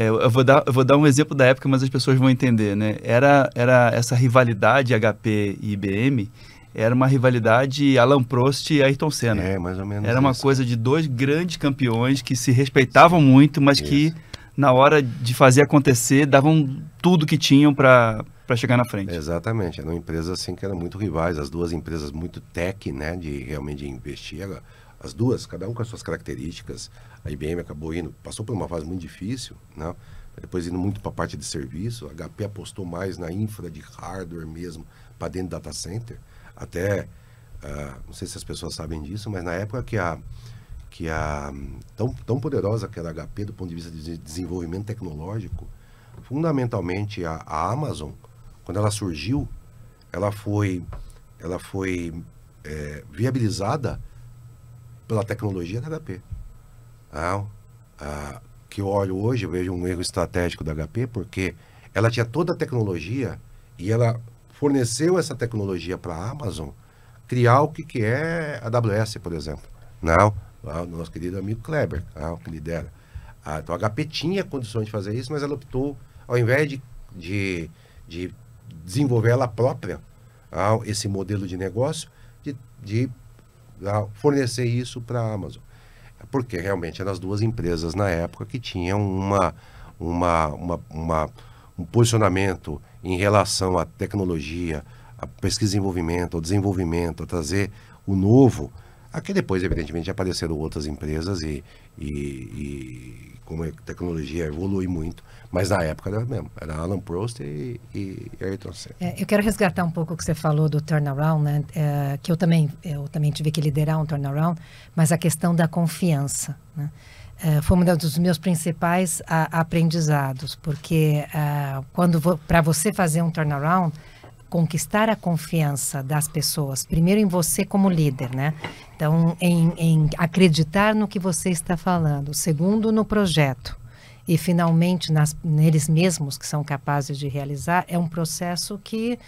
é, eu, vou dar, eu vou dar um exemplo da época, mas as pessoas vão entender, né? Era, era essa rivalidade HP e IBM, era uma rivalidade Alan Prost e Ayrton Senna. É, mais ou menos. Era uma isso. coisa de dois grandes campeões que se respeitavam muito, mas isso. que na hora de fazer acontecer davam tudo que tinham para para chegar na frente. Exatamente, eram empresas assim que eram muito rivais, as duas empresas muito tech, né, de realmente investir, as duas, cada um com as suas características, a IBM acabou indo, passou por uma fase muito difícil, né? depois indo muito para a parte de serviço. A HP apostou mais na infra de hardware mesmo, para dentro do data center. Até, uh, não sei se as pessoas sabem disso, mas na época que a, que a tão, tão poderosa que era a HP do ponto de vista de desenvolvimento tecnológico, fundamentalmente a, a Amazon, quando ela surgiu, ela foi, ela foi é, viabilizada pela tecnologia da HP ah, ah, que eu olho hoje, eu vejo um erro estratégico da HP, porque ela tinha toda a tecnologia e ela forneceu essa tecnologia para a Amazon criar o que, que é a AWS, por exemplo. Não, né? ah, o nosso querido amigo Kleber, ah, que lidera. Ah, então a HP tinha condições de fazer isso, mas ela optou, ao invés de, de, de desenvolver ela própria, ah, esse modelo de negócio, de, de ah, fornecer isso para a Amazon porque realmente eram é as duas empresas na época que tinham uma, uma, uma, uma um posicionamento em relação à tecnologia, à pesquisa e desenvolvimento, ao desenvolvimento, a trazer o novo Aqui depois, evidentemente, apareceram outras empresas e, e, e como a é tecnologia evolui muito, mas na época era mesmo, era Alan Prost e, e Ayrton Senna. É, eu quero resgatar um pouco o que você falou do turnaround, né? É, que eu também, eu também tive que liderar um turnaround, mas a questão da confiança, né? É, foi um dos meus principais a, aprendizados, porque é, quando para você fazer um turnaround, conquistar a confiança das pessoas, primeiro em você como líder, né? Então, em, em acreditar no que você está falando. Segundo, no projeto e finalmente nas, neles mesmos que são capazes de realizar é um processo que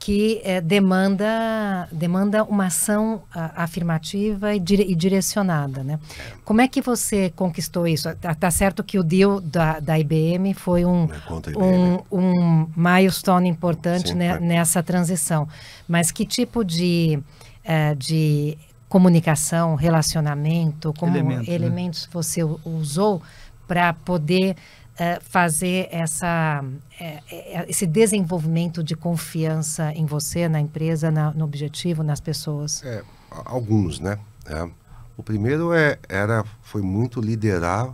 que é, demanda, demanda uma ação a, ah, afirmativa e, dire, e, direcionada. Né? É. Como é que você conquistou isso? Está ah, tá certo que o deal da, da IBM foi um, IBM. um, um milestone importante Sim, né, é. nessa transição, mas que tipo de, é, de comunicação, relacionamento, como Elemento, elementos né? você usou para poder eh, fazer essa, eh, eh, esse desenvolvimento de confiança em você, na empresa, na, no objetivo, nas pessoas? É, alguns, né? É. O primeiro é, era, foi muito liderar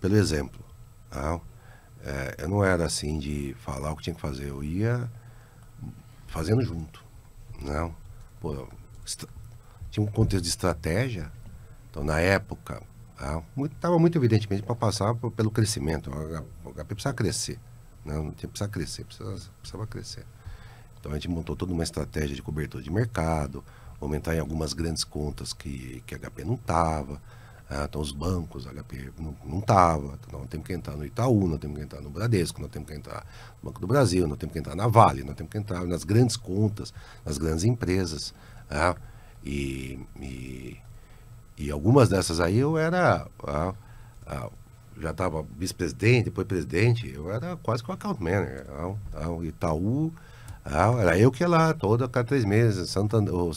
pelo exemplo. Tá? É, eu não era assim de falar o que tinha que fazer, eu ia fazendo junto. Não. Né? Pô, tinha um contexto de estratégia. Então, na época, Estava tá? muito, evidentemente para passar por, pelo crescimento. O HP precisava crescer. não Não tinha precisava crescer, precisava, precisava crescer. Então a gente montou toda uma estratégia de cobertura de mercado, aumentar em algumas grandes contas que, que a HP não estava. Ah, né? então os bancos, a HP não estava. Então, nós temos que entrar no Itaú, nós temos que entrar no Bradesco, nós temos que entrar no Banco do Brasil, nós temos que entrar na Vale, nós temos que entrar nas grandes contas, nas grandes empresas. Ah, e, e, e algumas dessas aí eu era. A, ah, a, ah, já estava vice-presidente, depois presidente, eu era quase que o account manager. Ao, ah, Itaú, era eu que ia lá, toda cada três meses, Santa o,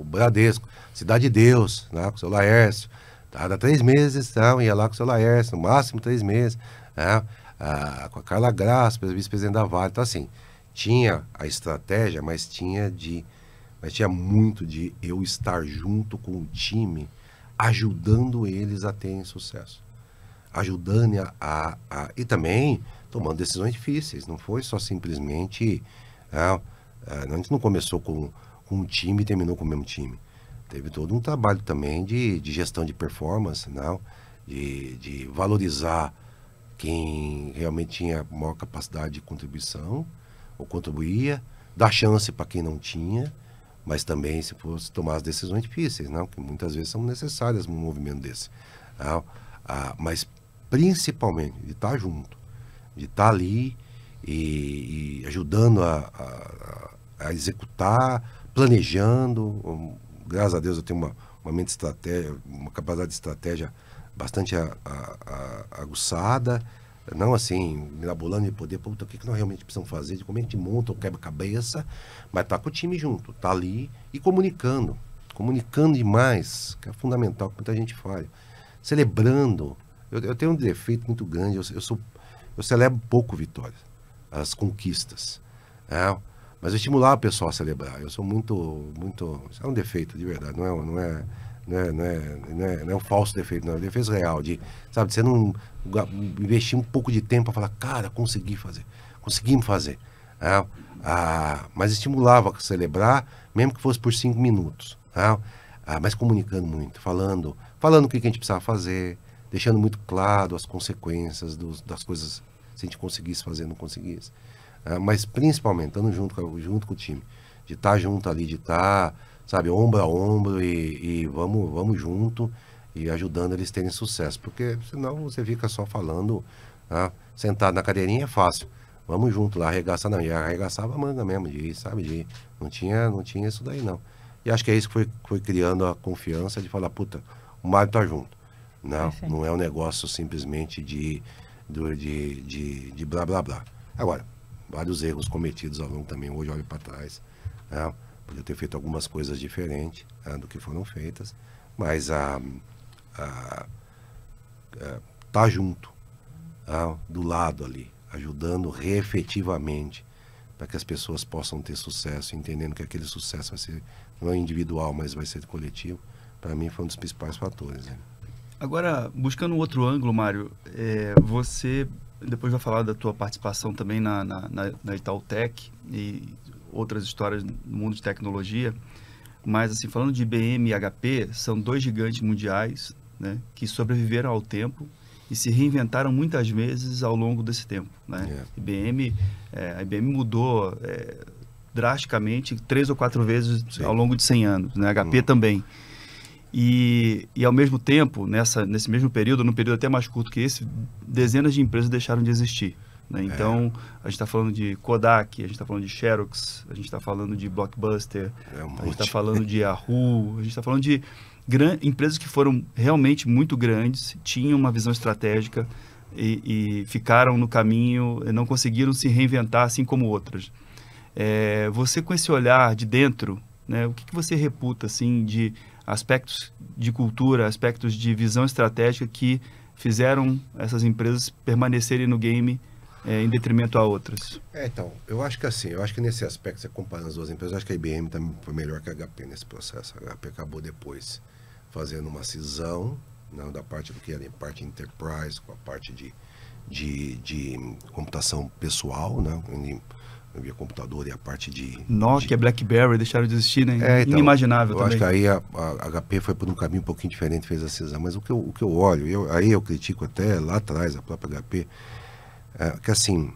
o Bradesco, Cidade de Deus, né, com o seu Laércio. Cada três meses, então, ia lá com o seu Laércio, no máximo três meses. Né, a, com a Carla Graça, vice-presidente da Vale. Então, assim, tinha a estratégia, mas tinha de. Mas tinha muito de eu estar junto com o time ajudando eles a terem sucesso. Ajudando a, a, a e também tomando decisões difíceis. Não foi só simplesmente. Ah, a gente não começou com, com um time e terminou com o mesmo time. Teve todo um trabalho também de, de gestão de performance, não? Né, de, de valorizar quem realmente tinha maior capacidade de contribuição ou contribuía, dar chance para quem não tinha mas também se fosse tomar as decisões difíceis, não? que muitas vezes são necessárias num movimento desse. Não? Ah, mas principalmente de estar tá junto, de estar tá ali e, e ajudando a, a, a, executar, planejando. Hum, graças a Deus eu tenho uma, uma mente estratégia, uma capacidade de estratégia bastante a, aguçada não assim, mirabolando de poder, puta, o que, que nós realmente precisamos fazer, de como a gente monta ou quebra-cabeça, mas tá com o time junto, tá ali e comunicando, comunicando demais, que é fundamental, que muita gente falha. Celebrando. Eu, eu tenho um defeito muito grande, eu, eu, sou, eu celebro pouco vitórias, as conquistas. É, mas eu estimular o pessoal a celebrar. Eu sou muito, muito. Isso é um defeito, de verdade. Não é, não é, não é, não é, não é, não é um falso defeito, não. É um defeito real. De, sabe, você não, investi um pouco de tempo para falar, cara, consegui fazer, conseguimos fazer. Tá? Ah, mas estimulava a celebrar, mesmo que fosse por cinco minutos. Tá? Ah, mas comunicando muito, falando, falando o que, que a gente precisava fazer, deixando muito claro as consequências dos, das coisas, se a gente conseguisse fazer, não conseguisse. Né? mas principalmente, estando junto com, junto com o time, de estar tá junto ali, de estar, tá, sabe, ombro a ombro e, e vamos, vamos junto e ajudando eles a terem sucesso, porque senão você fica só falando, ah, sentado na cadeirinha é fácil. Vamos junto lá, arregaçar, não, e arregaçava a manga mesmo, de, sabe, de, não tinha, não tinha isso daí não. E acho que é isso que foi, foi criando a confiança de falar, puta, o Mário tá junto. Não, né? é não é um negócio simplesmente de, de, de, de, de blá blá blá. Agora, vários erros cometidos ao longo também, hoje olho para trás, né? podia ter feito algumas coisas diferentes né, do que foram feitas, mas a. Ah, a, a é, tá junto, a, tá do lado ali, ajudando reefetivamente para que as pessoas possam ter sucesso, entendendo que aquele sucesso vai ser não é individual, mas vai ser coletivo. Para mim foi um dos principais fatores. Né? Agora, buscando um outro ângulo, Mário, é, você depois vai falar da tua participação também na, na, na, na Itautec e outras histórias no mundo de tecnologia, mas assim, falando de IBM e HP, são dois gigantes mundiais, né, que sobreviveram ao tempo e se reinventaram muitas vezes ao longo desse tempo. Né? Yeah. É. IBM, é, a IBM mudou é, drasticamente três ou quatro vezes Sim. ao longo de 100 anos, né? HP uhum. também. E, e ao mesmo tempo, nessa, nesse mesmo período, num período até mais curto que esse, dezenas de empresas deixaram de existir. Né? É. Então, é. a gente está falando de Kodak, a gente está falando de Xerox, a gente está falando de Blockbuster, é um a gente está falando de Yahoo, a gente está falando de Gran empresas que foram realmente muito grandes, tinham uma visão estratégica e, e ficaram no caminho, não conseguiram se reinventar assim como outras. É, você com esse olhar de dentro, né, o que, que você reputa assim de aspectos de cultura, aspectos de visão estratégica que fizeram essas empresas permanecerem no game é, em detrimento a outras? É, então, eu acho que assim, eu acho que nesse aspecto, você comparando as duas empresas, eu acho que a IBM também foi melhor que a HP nesse processo. A HP acabou depois fazendo uma cisão não, né, da parte do que era parte enterprise com a parte de, de, de computação pessoal, né? via computador e a parte de Nokia, de... BlackBerry deixaram de existir, né? É, então, Inimaginável eu também. acho que aí a, a, HP foi por um caminho um pouquinho diferente, fez a cisão. Mas o que eu, o que eu olho, eu, aí eu critico até lá atrás a própria HP, é, que assim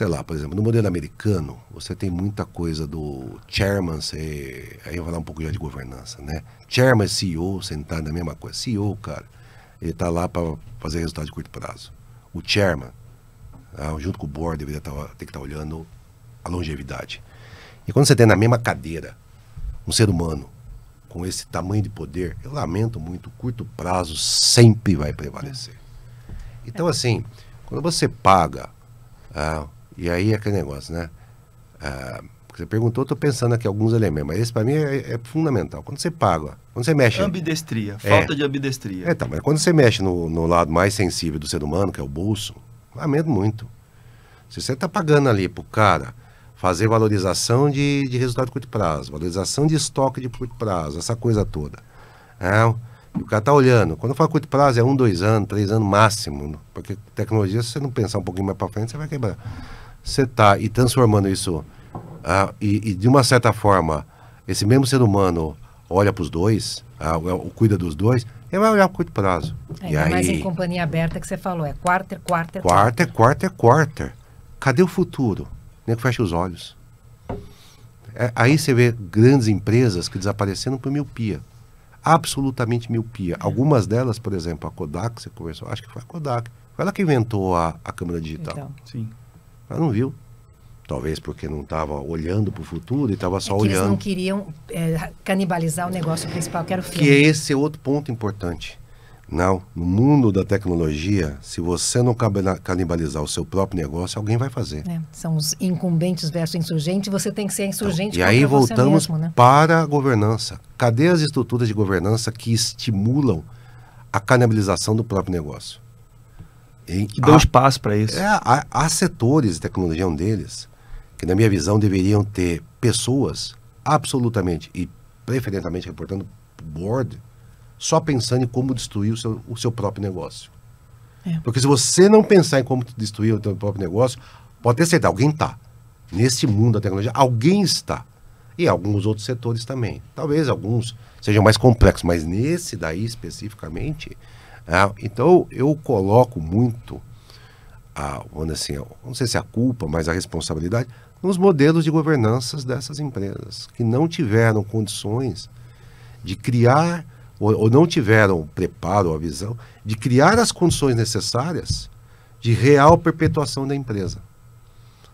sei lá, por exemplo, no modelo americano, você tem muita coisa do chairman ser. Aí eu vou falar um pouco já de governança, né? Chairman e CEO sentado na mesma coisa. CEO, cara, ele tá lá para fazer resultado de curto prazo. O chairman, ah, junto com o board, deveria tá, ter que estar tá olhando a longevidade. E quando você tem na mesma cadeira um ser humano com esse tamanho de poder, eu lamento muito, curto prazo sempre vai prevalecer. Então, é. assim, quando você paga. Ah, e aí é aquele negócio, né? Ah, você perguntou, estou pensando aqui alguns elementos, mas esse para mim é, é, fundamental. Quando você paga, quando você mexe. Ambidestria, é. falta de ambidestria. É, tá, mas quando você mexe no, no, lado mais sensível do ser humano, que é o bolso, lamento muito. Se você está pagando ali para o cara fazer valorização de, de resultado de curto prazo, valorização de estoque de curto prazo, essa coisa toda. É, e o cara está olhando. Quando eu falo curto prazo, é um, dois anos, três anos máximo. Porque tecnologia, se você não pensar um pouquinho mais para frente, você vai quebrar você está e transformando isso ah, e, e, de uma certa forma esse mesmo ser humano olha para os dois, ah, cuida dos dois, ele vai olhar para curto prazo. É, e aí, mais em companhia aberta que você falou, é quarter, quarter, quarter. Quarter, quarter, quarter. Cadê o futuro? Nem que feche os olhos. É, aí você vê grandes empresas que desapareceram por miopia. Absolutamente miopia. É. Algumas delas, por exemplo, a Kodak, você conversou, acho que foi a Kodak. Foi ela que inventou a, a câmera digital. Então. Sim. Ela não viu. Talvez porque não estava olhando para o futuro e estava só é olhando. Eles não queriam é, canibalizar o negócio principal, que era o filme. Que esse é outro ponto importante. Não, no mundo da tecnologia, se você não canibalizar o seu próprio negócio, alguém vai fazer. É, são os incumbentes versus insurgentes. você tem que ser então, insurgente então, E aí voltamos mesmo, né? para a governança. Cadê as estruturas de governança que estimulam a canibalização do próprio negócio? em que dão há, espaço para isso. É, há, há setores de tecnologia, um deles, que na minha visão deveriam ter pessoas absolutamente e preferentemente reportando board, só pensando em como destruir o seu, o seu próprio negócio. É. Porque se você não pensar em como destruir o seu próprio negócio, pode ter certeza, alguém está. Nesse mundo da tecnologia, alguém está. E alguns outros setores também. Talvez alguns sejam mais complexos, mas nesse daí especificamente, né? então eu coloco muito a, assim, não sei se é a culpa, mas a responsabilidade nos modelos de governanças dessas empresas, que não tiveram condições de criar, ou, ou não tiveram preparo, ou a visão, de criar as condições necessárias de real perpetuação da empresa.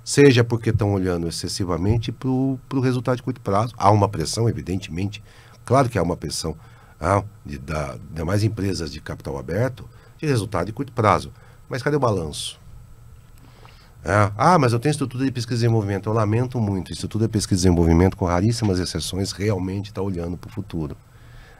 Seja porque estão olhando excessivamente para o resultado de curto prazo, há uma pressão, evidentemente, claro que há uma pressão ah, de, da, demais empresas de capital aberto de resultado de curto prazo. Mas cadê o balanço? É. Ah, mas eu tenho Instituto de Pesquisa e Desenvolvimento. Eu lamento muito. Estrutura Instituto de Pesquisa e Desenvolvimento, com raríssimas exceções, realmente está olhando para o futuro.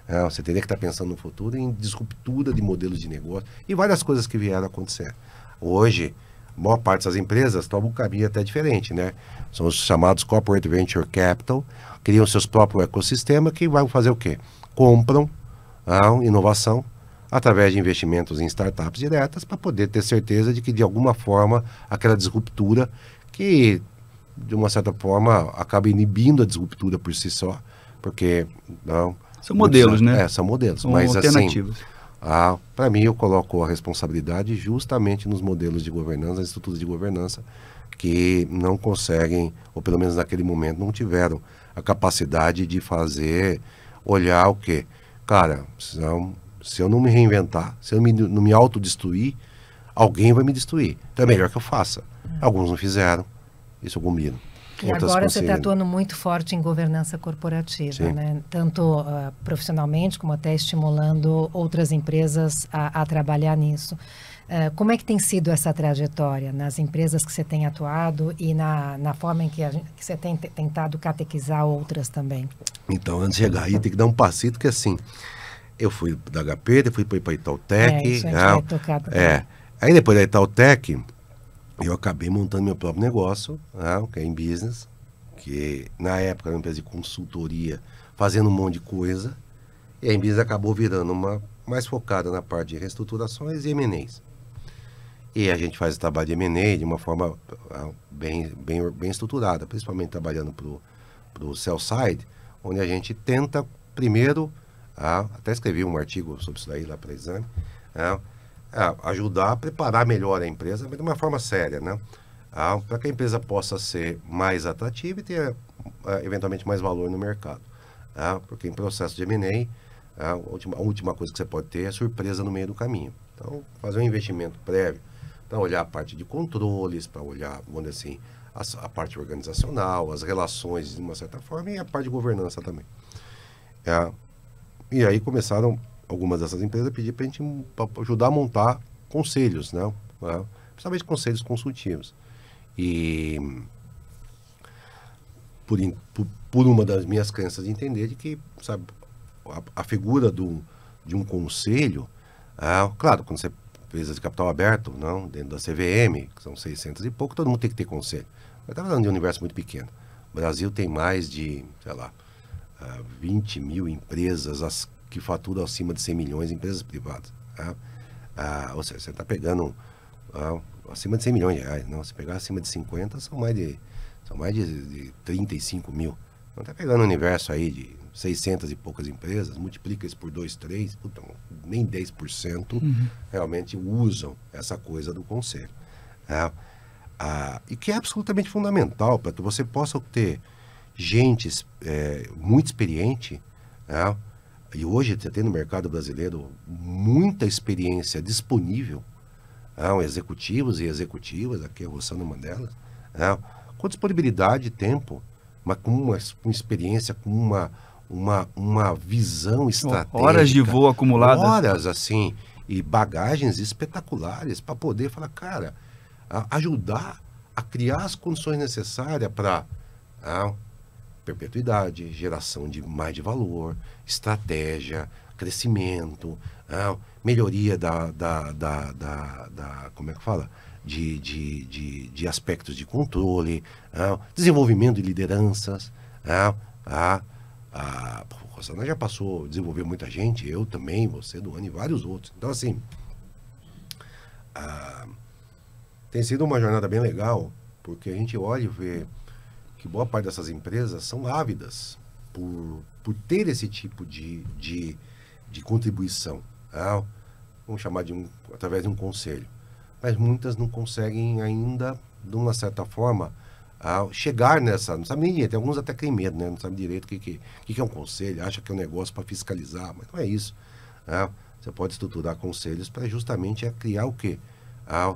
Ah, você teria que estar tá pensando no futuro em disruptura de modelos de negócio e várias coisas que vieram a acontecer. Hoje, a maior parte das empresas toma um caminho até diferente, né? São os chamados Corporate Venture Capital, criam seus próprios ecossistema que vão fazer o quê? compram a inovação através de investimentos em startups diretas para poder ter certeza de que, de alguma forma, aquela disruptura que, de uma certa forma, acaba inibindo a disruptura por si só, porque... Não, são modelos, né? É, são modelos. São mas, assim, alternativas. Assim, ah, para mim, eu coloco a responsabilidade justamente nos modelos de governança, nas estruturas de governança, que não conseguem, ou pelo menos naquele momento, não tiveram a capacidade de fazer olhar o quê? Cara, se, se eu não me reinventar, se eu me, não me autodestruir, alguém vai me destruir. Então é melhor que eu faça. Alguns não fizeram, isso eu combino. E Outras agora você está atuando muito forte em governança corporativa, Sim. né? tanto uh, profissionalmente como até estimulando outras empresas a, a trabalhar nisso. Eh, como é que tem sido essa trajetória nas empresas que você tem atuado e na, na forma em que, gente, que você tem tentado catequizar outras também? Então, antes de chegar aí, tem que dar um passito que assim, eu fui da HP, depois fui para Itautec. É, isso a gente né? é, Aí depois da Itautec, eu acabei montando meu próprio negócio, né, que é em business, que na época era uma empresa de consultoria, fazendo um monte de coisa. E a Embisa acabou virando uma mais focada na parte de reestruturações e MNEs. E a gente faz o trabalho de M&A de uma forma ah, bem, bem, bem estruturada, principalmente trabalhando para o sell side, onde a gente tenta primeiro, ah, até escrevi um artigo sobre isso daí lá para o exame, ah, ah, ajudar a preparar melhor a empresa, de uma forma séria, né? Ah, para que a empresa possa ser mais atrativa e ter eventualmente mais valor no mercado. porque em processo de M&A, a última, a última coisa que você pode ter é surpresa no meio do caminho. Então, fazer um investimento prévio, para olhar a parte de controles, para olhar, vamos assim, a, a, parte organizacional, as relações de uma certa forma e a parte de governança também. É, e aí começaram algumas dessas empresas a pedir para a gente pra ajudar a montar conselhos, né? É, principalmente conselhos consultivos. E por, por, por, uma das minhas crenças de entender de que, sabe, a, a figura do, de um conselho, é, claro, quando você empresas de capital aberto, não, dentro da CVM, que são 600 e pouco, todo mundo tem que ter conselho. Mas está falando de um universo muito pequeno. O Brasil tem mais de, sei lá, 20 ah, mil empresas as, que faturam acima de 100 milhões, empresas privadas. Tá? Ah, ou seja, você está pegando ah, acima de 100 milhões de reais. Não, se pegar acima de 50, são mais de, são mais de, de 35 mil. Então está pegando um universo aí de 600 e poucas empresas, multiplica isso por 2, 3, então nem 10% uhum. realmente usam essa coisa do conselho. É, Ah, e que é absolutamente fundamental para que você possa ter gente é, muito experiente, é, e hoje você tem no mercado brasileiro muita experiência disponível, é, executivos e executivas, aqui é uma delas, é, com disponibilidade e tempo, mas com uma, com experiência, com uma uma, uma visão estratégica. Horas de voo acumuladas. Horas, assim, e bagagens espetaculares para poder falar, cara, ajudar a criar as condições necessárias para a perpetuidade, geração de mais de valor, estratégia, crescimento, melhoria da, da, da, da, da. Como é que fala? De, de, de, de aspectos de controle, ah, desenvolvimento de lideranças, ah, ah, a Rosana já passou, desenvolver muita gente, eu também, você, ano e vários outros. Então, assim, a, tem sido uma jornada bem legal, porque a gente olha e vê que boa parte dessas empresas são ávidas por, por ter esse tipo de, de, de contribuição. Tá? Vamos chamar de um, através de um conselho. Mas muitas não conseguem ainda, de uma certa forma, a chegar nessa. Não sabe nem direito, alguns até têm medo, né? Não sabe direito o que, que, que é um conselho, acha que é um negócio para fiscalizar, mas não é isso. Né? Você pode estruturar conselhos para justamente é criar o quê? Ah,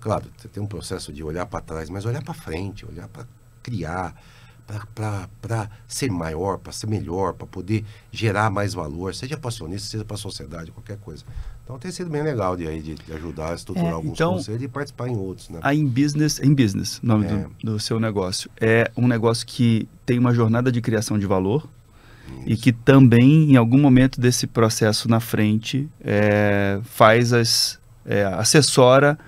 claro, você tem um processo de olhar para trás, mas olhar para frente, olhar para criar, para ser maior, para ser melhor, para poder gerar mais valor, seja para acionista, seja para a sociedade, qualquer coisa. Então tem sido bem legal de, aí, de, de ajudar a estruturar é, alguns então, conselhos e participar em outros, né? A In Business, In Business, nome é. do, do, seu negócio, é um negócio que tem uma jornada de criação de valor Isso. e que também, em algum momento desse processo na frente, é, faz as... É, assessora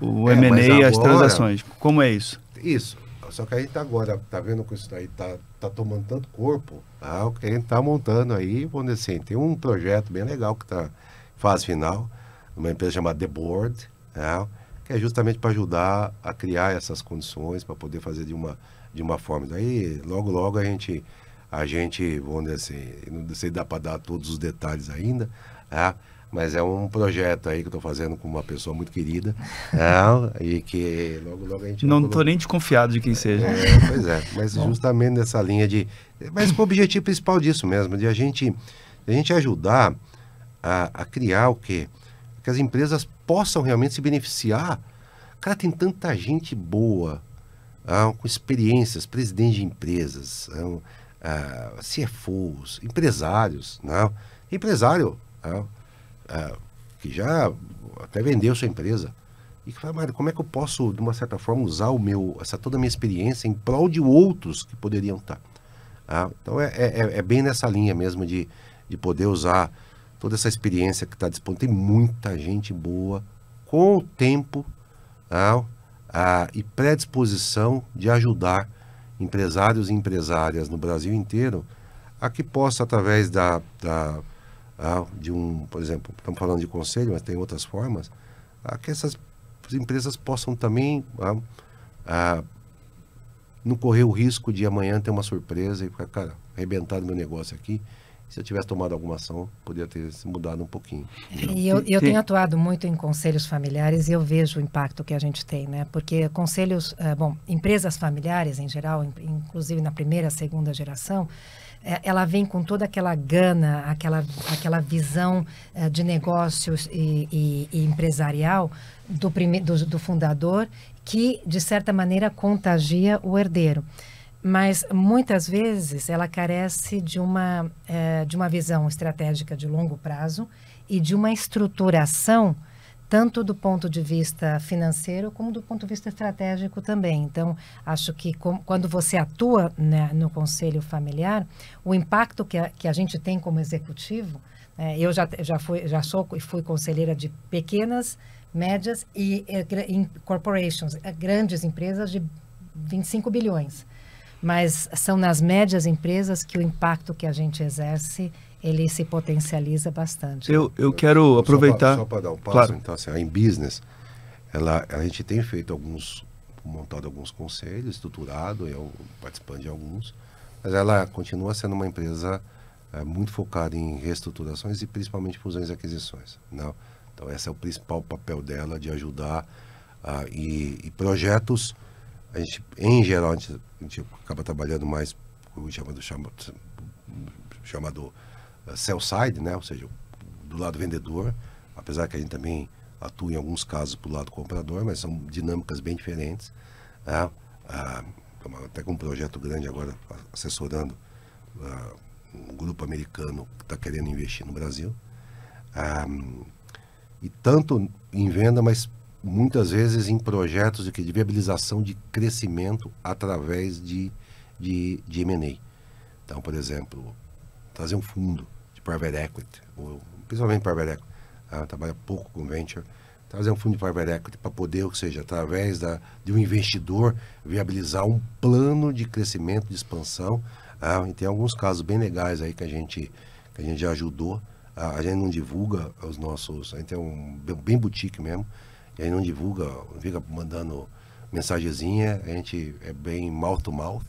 o, o é, M&A as transações. Como é isso? Isso. Só que a gente tá agora tá vendo que isso aí tá, tá tomando tanto corpo, tá, que a gente tá montando aí, vamos dizer assim, tem um projeto bem legal que tá fase final, uma empresa chamada The Board, né? que é justamente para ajudar a criar essas condições para poder fazer de uma de uma forma. Daí, logo logo a gente a gente, vamos assim, não sei se dá para dar todos os detalhes ainda, né? mas é um projeto aí que estou fazendo com uma pessoa muito querida é, e que logo logo a gente não estou nem desconfiado de quem seja é, pois é mas Bom. justamente nessa linha de mas com o objetivo principal disso mesmo de a gente a gente ajudar a, a criar o quê? Que as empresas possam realmente se beneficiar. Cara, tem tanta gente boa, ah, com experiências, presidente de empresas, ah, ah CFOs, empresários. Não? Né? Empresário ah, ah, que já até vendeu sua empresa. E que fala, Mário, como é que eu posso, de uma certa forma, usar o meu, essa toda a minha experiência em prol de outros que poderiam estar? Ah, então é, é, é, bem nessa linha mesmo de, de poder usar toda essa experiência que está disponível. Tem muita gente boa com o tempo ah, ah, e predisposição de ajudar empresários e empresárias no Brasil inteiro a que possa, através da, da ah, de um, por exemplo, estamos falando de conselho, mas tem outras formas, a que essas empresas possam também ah, ah, não correr o risco de amanhã ter uma surpresa e ficar, cara, arrebentado meu negócio aqui se eu tivesse tomado alguma ação, poderia ter se mudado um pouquinho. E eu, eu tenho atuado muito em conselhos familiares e eu vejo o impacto que a gente tem, né? Porque conselhos, eh, bom, empresas familiares em geral, inclusive na primeira, segunda geração, eh, ela vem com toda aquela gana, aquela, aquela visão eh, de negócios e, e, e empresarial do, prime, do, do fundador que, de certa maneira, contagia o herdeiro mas muitas vezes ela carece de uma, é, de uma visão estratégica de longo prazo e de uma estruturação tanto do ponto de vista financeiro como do ponto de vista estratégico também. Então, acho que com, quando você atua né, no conselho familiar, o impacto que a, que a gente tem como executivo, é, eu já, já, fui, já sou e fui conselheira de pequenas, médias e, e é, corporations, é, grandes empresas de 25 bilhões mas são nas médias empresas que o impacto que a gente exerce ele se potencializa bastante. Eu, eu quero aproveitar. Só para dar um passo, claro. então, assim, a Business, ela, a gente tem feito alguns, montado alguns conselhos, estruturado, eu participando de alguns, mas ela continua sendo uma empresa é, muito focada em reestruturações e principalmente fusões e aquisições. Não? Né? Então, esse é o principal papel dela, de ajudar uh, e, e projetos a gente, em geral, a gente, a gente acaba trabalhando mais o chamado, chamado, chamado uh, eh, sell side, né? ou seja, do lado vendedor, apesar que a gente também atua em alguns casos para o lado comprador, mas são dinâmicas bem diferentes. Né? Ah, até com um projeto grande agora, assessorando ah, um grupo americano que está querendo investir no Brasil. Ah, e tanto em venda, mas muitas vezes em projetos de, de viabilização de crescimento através de, de, de M&A. Então, por exemplo, trazer um fundo de private equity, ou, principalmente private equity, ah, trabalha pouco com venture, trazer um fundo de private equity para poder, ou seja, através da, de um investidor, viabilizar um plano de crescimento, de expansão. Ah, e tem alguns casos bem legais aí que a gente, que a gente já ajudou. a gente não divulga os nossos, a gente é um bem boutique mesmo, e aí não divulga, fica mandando mensagenzinha, a gente é bem mouth to mouth,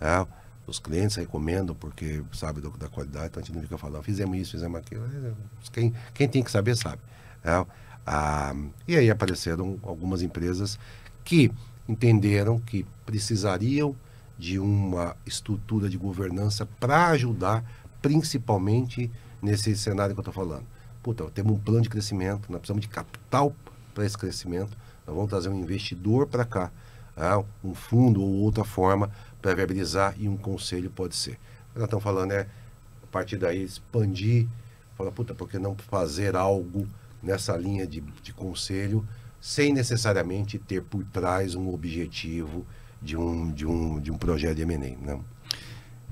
é? os clientes recomendam porque sabe do, da qualidade, então a gente não fica falando, fizemos isso, fizemos aquilo, quem, quem tem que saber sabe. É? e aí apareceram algumas empresas que entenderam que precisariam de uma estrutura de governança para ajudar, principalmente nesse cenário que eu estou falando. Puta, temos um plano de crescimento, nós precisamos de capital para esse crescimento. Nós vamos trazer um investidor para cá, tá? um fundo ou outra forma para viabilizar e um conselho pode ser. Nós estamos falando, né? a partir daí, expandir, falar, puta, por que não fazer algo nessa linha de, de conselho sem necessariamente ter por trás um objetivo de um, de um, de um projeto de M&A, né?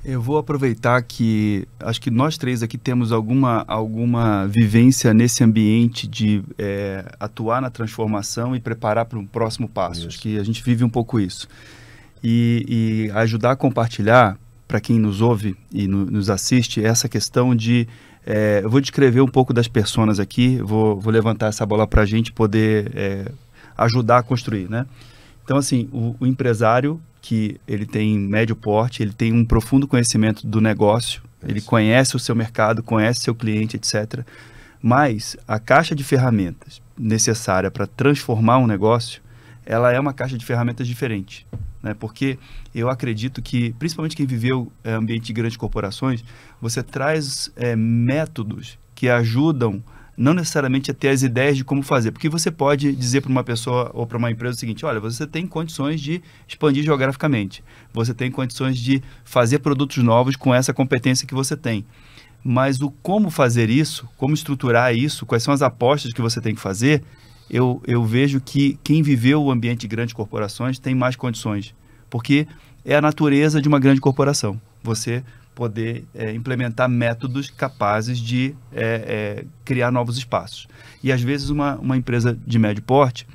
Eu vou aproveitar que acho que nós três aqui temos alguma, alguma vivência nesse ambiente de é, atuar na transformação e preparar para um próximo passo. Isso. Acho que a gente vive um pouco isso. E, e ajudar a compartilhar, para quem nos ouve e no, nos assiste, essa questão de. É, eu vou descrever um pouco das personas aqui, vou, vou levantar essa bola para a gente poder é, ajudar a construir, né? Então, assim, o, o empresário que ele tem médio porte, ele tem um profundo conhecimento do negócio, é ele conhece o seu mercado, conhece seu cliente, etc. Mas a caixa de ferramentas necessária para transformar um negócio, ela é uma caixa de ferramentas diferente. Né? Porque eu acredito que, principalmente quem viveu é, ambiente de grandes corporações, você traz é, métodos que ajudam não necessariamente é ter as ideias de como fazer, porque você pode dizer para uma pessoa ou para uma empresa o seguinte: olha, você tem condições de expandir geograficamente, você tem condições de fazer produtos novos com essa competência que você tem. Mas o como fazer isso, como estruturar isso, quais são as apostas que você tem que fazer, eu, eu vejo que quem viveu o ambiente de grandes corporações tem mais condições, porque é a natureza de uma grande corporação. Você poder é, implementar métodos capazes de é, é, criar novos espaços. E às vezes uma, uma empresa de médio porte,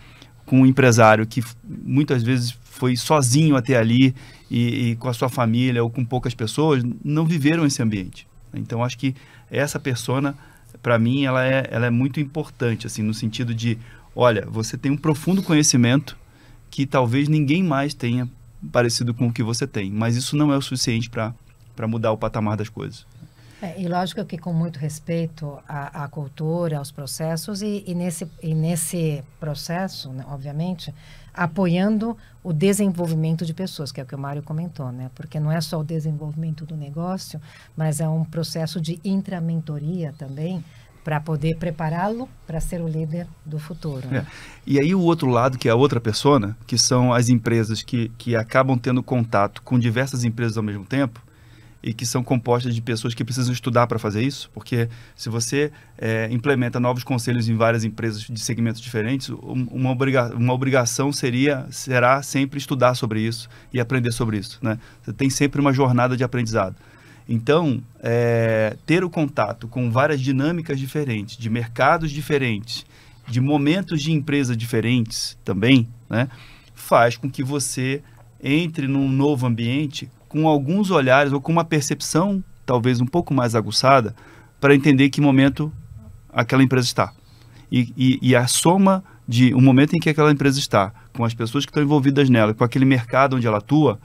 com um empresário que muitas vezes foi sozinho até ali e, e, com a sua família ou com poucas pessoas, não viveram esse ambiente. Então acho que essa persona, para mim, ela é, ela é muito importante, assim, no sentido de, olha, você tem um profundo conhecimento que talvez ninguém mais tenha parecido com o que você tem, mas isso não é o suficiente para para mudar o patamar das coisas. É, e lógico que com muito respeito à, à cultura, aos processos, e, e, nesse, e nesse processo, né, obviamente, apoiando o desenvolvimento de pessoas, que é o que o Mário comentou, né? Porque não é só o desenvolvimento do negócio, mas é um processo de intramentoria também, para poder prepará-lo para ser o líder do futuro. Né? É. E aí o outro lado, que é a outra persona, que são as empresas que, que acabam tendo contato com diversas empresas ao mesmo tempo, e que são compostas de pessoas que precisam estudar para fazer isso, porque se você é, implementa novos conselhos em várias empresas de segmentos diferentes, uma, obriga uma obrigação seria será sempre estudar sobre isso e aprender sobre isso, né? Você tem sempre uma jornada de aprendizado. Então, é, ter o contato com várias dinâmicas diferentes, de mercados diferentes, de momentos de empresa diferentes também, né? Faz com que você entre num novo ambiente com alguns olhares ou com uma percepção talvez um pouco mais aguçada para entender que momento aquela empresa está. E, e, e, a soma de o momento em que aquela empresa está, com as pessoas que estão envolvidas nela, com aquele mercado onde ela atua,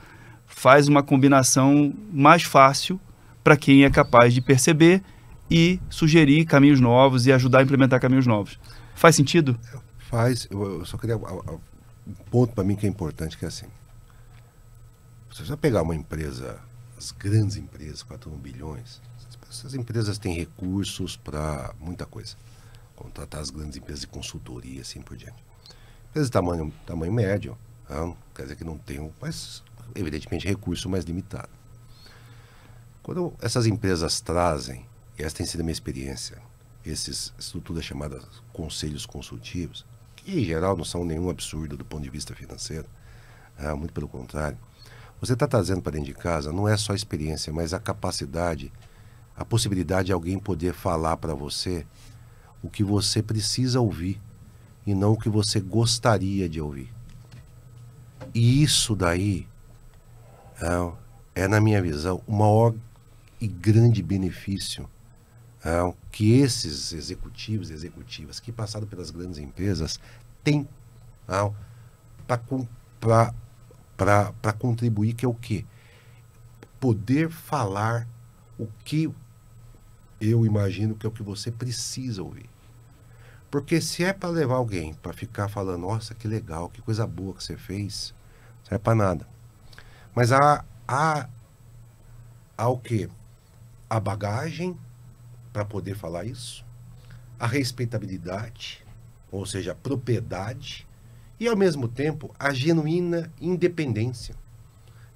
faz uma combinação mais fácil para quem é capaz de perceber e sugerir caminhos novos e ajudar a implementar caminhos novos. Faz sentido? Faz. Eu, eu só queria um ponto para mim que é importante que é assim. Se você pegar uma empresa, as grandes empresas, 4 bilhões, essas empresas têm recursos para muita coisa. Contratar as grandes empresas de consultoria, assim por diante. Empresas de tamanho, tamanho médio, não, tá? quer dizer que não tem, mas evidentemente recurso mais limitado. Quando essas empresas trazem, e essa tem sido a minha experiência, essas estruturas chamadas conselhos consultivos, que em geral não são nenhum absurdo do ponto de vista financeiro, tá? muito pelo contrário, você está trazendo para dentro de casa não é só a experiência, mas a capacidade, a possibilidade de alguém poder falar para você o que você precisa ouvir e não o que você gostaria de ouvir. E isso daí é, é na minha visão, o maior e grande benefício é, que esses executivos e executivas que passaram pelas grandes empresas têm é, para para contribuir, que é o quê? Poder falar o que eu imagino que é o que você precisa ouvir. Porque se é para levar alguém para ficar falando, nossa, que legal, que coisa boa que você fez, não serve para nada. Mas há, há, há o quê? A bagagem para poder falar isso, a respeitabilidade, ou seja, a propriedade e, ao mesmo tempo, a genuína independência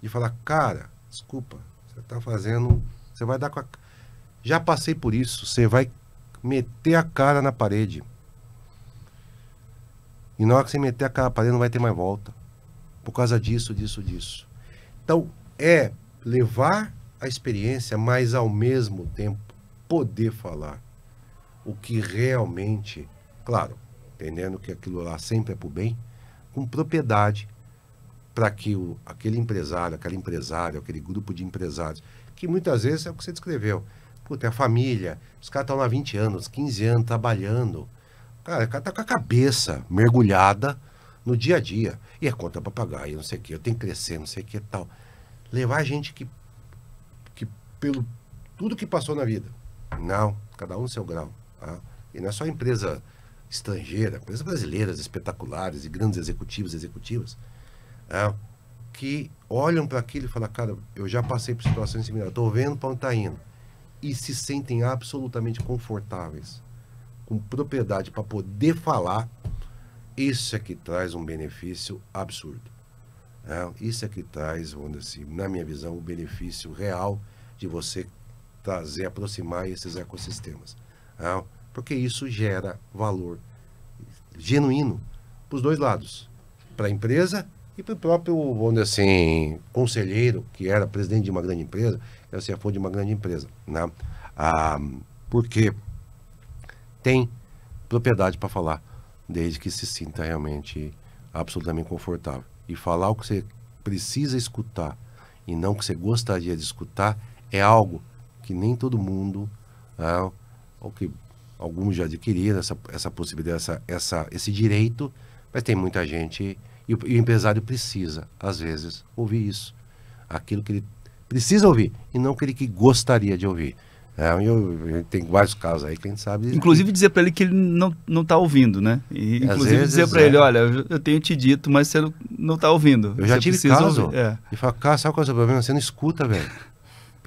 de falar, cara, desculpa, você está fazendo. Você vai dar com a. Já passei por isso, você vai meter a cara na parede. E na hora que você meter a cara na parede, não vai ter mais volta. Por causa disso, disso, disso. Então, é levar a experiência, mas ao mesmo tempo poder falar o que realmente, claro, entendendo que aquilo lá sempre é pro bem, com propriedade para que o, aquele empresário, aquela empresária, aquele grupo de empresários, que muitas vezes é o que você descreveu. Puta, é a família, os caras estão lá 20 anos, 15 anos trabalhando. Cara, o cara tá com a cabeça mergulhada no dia a dia. E a é conta para pagar, e não sei o que, eu tenho que crescer, não sei o que tal. Levar gente que, que pelo tudo que passou na vida. Não, cada um no seu grau. Tá? E não é só empresa estrangeira, empresas brasileiras espetaculares e grandes executivos executivas, é, que olham para aquilo e falam, cara, eu já passei por situações similares, estou vendo para onde está indo. E se sentem absolutamente confortáveis, com propriedade para poder falar, isso é que traz um benefício absurdo. É, isso é que traz, assim, na minha visão, o um benefício real de você trazer, aproximar esses ecossistemas. É porque isso gera valor genuíno para os dois lados, para a empresa e para o próprio, vamos dizer assim, conselheiro, que era presidente de uma grande empresa, é o CFO de uma grande empresa, né? Ah, porque tem propriedade para falar, desde que se sinta realmente absolutamente confortável. E falar o que você precisa escutar e não o que você gostaria de escutar é algo que nem todo mundo, ah, ou que alguns já adquiriram essa, essa possibilidade, essa, essa, esse direito, mas tem muita gente, e o, e o empresário precisa, às vezes, ouvir isso. Aquilo que ele precisa ouvir, e não aquele que gostaria de ouvir. É, eu, eu, tem vários casos aí que a gente sabe. Inclusive dizer para ele que ele não não está ouvindo, né? E, inclusive vezes, dizer para é. ele, olha, eu, eu tenho te dito, mas você não está ouvindo. Eu já tive caso. É. E falar: cara, sabe qual é o seu problema? Você não escuta, velho.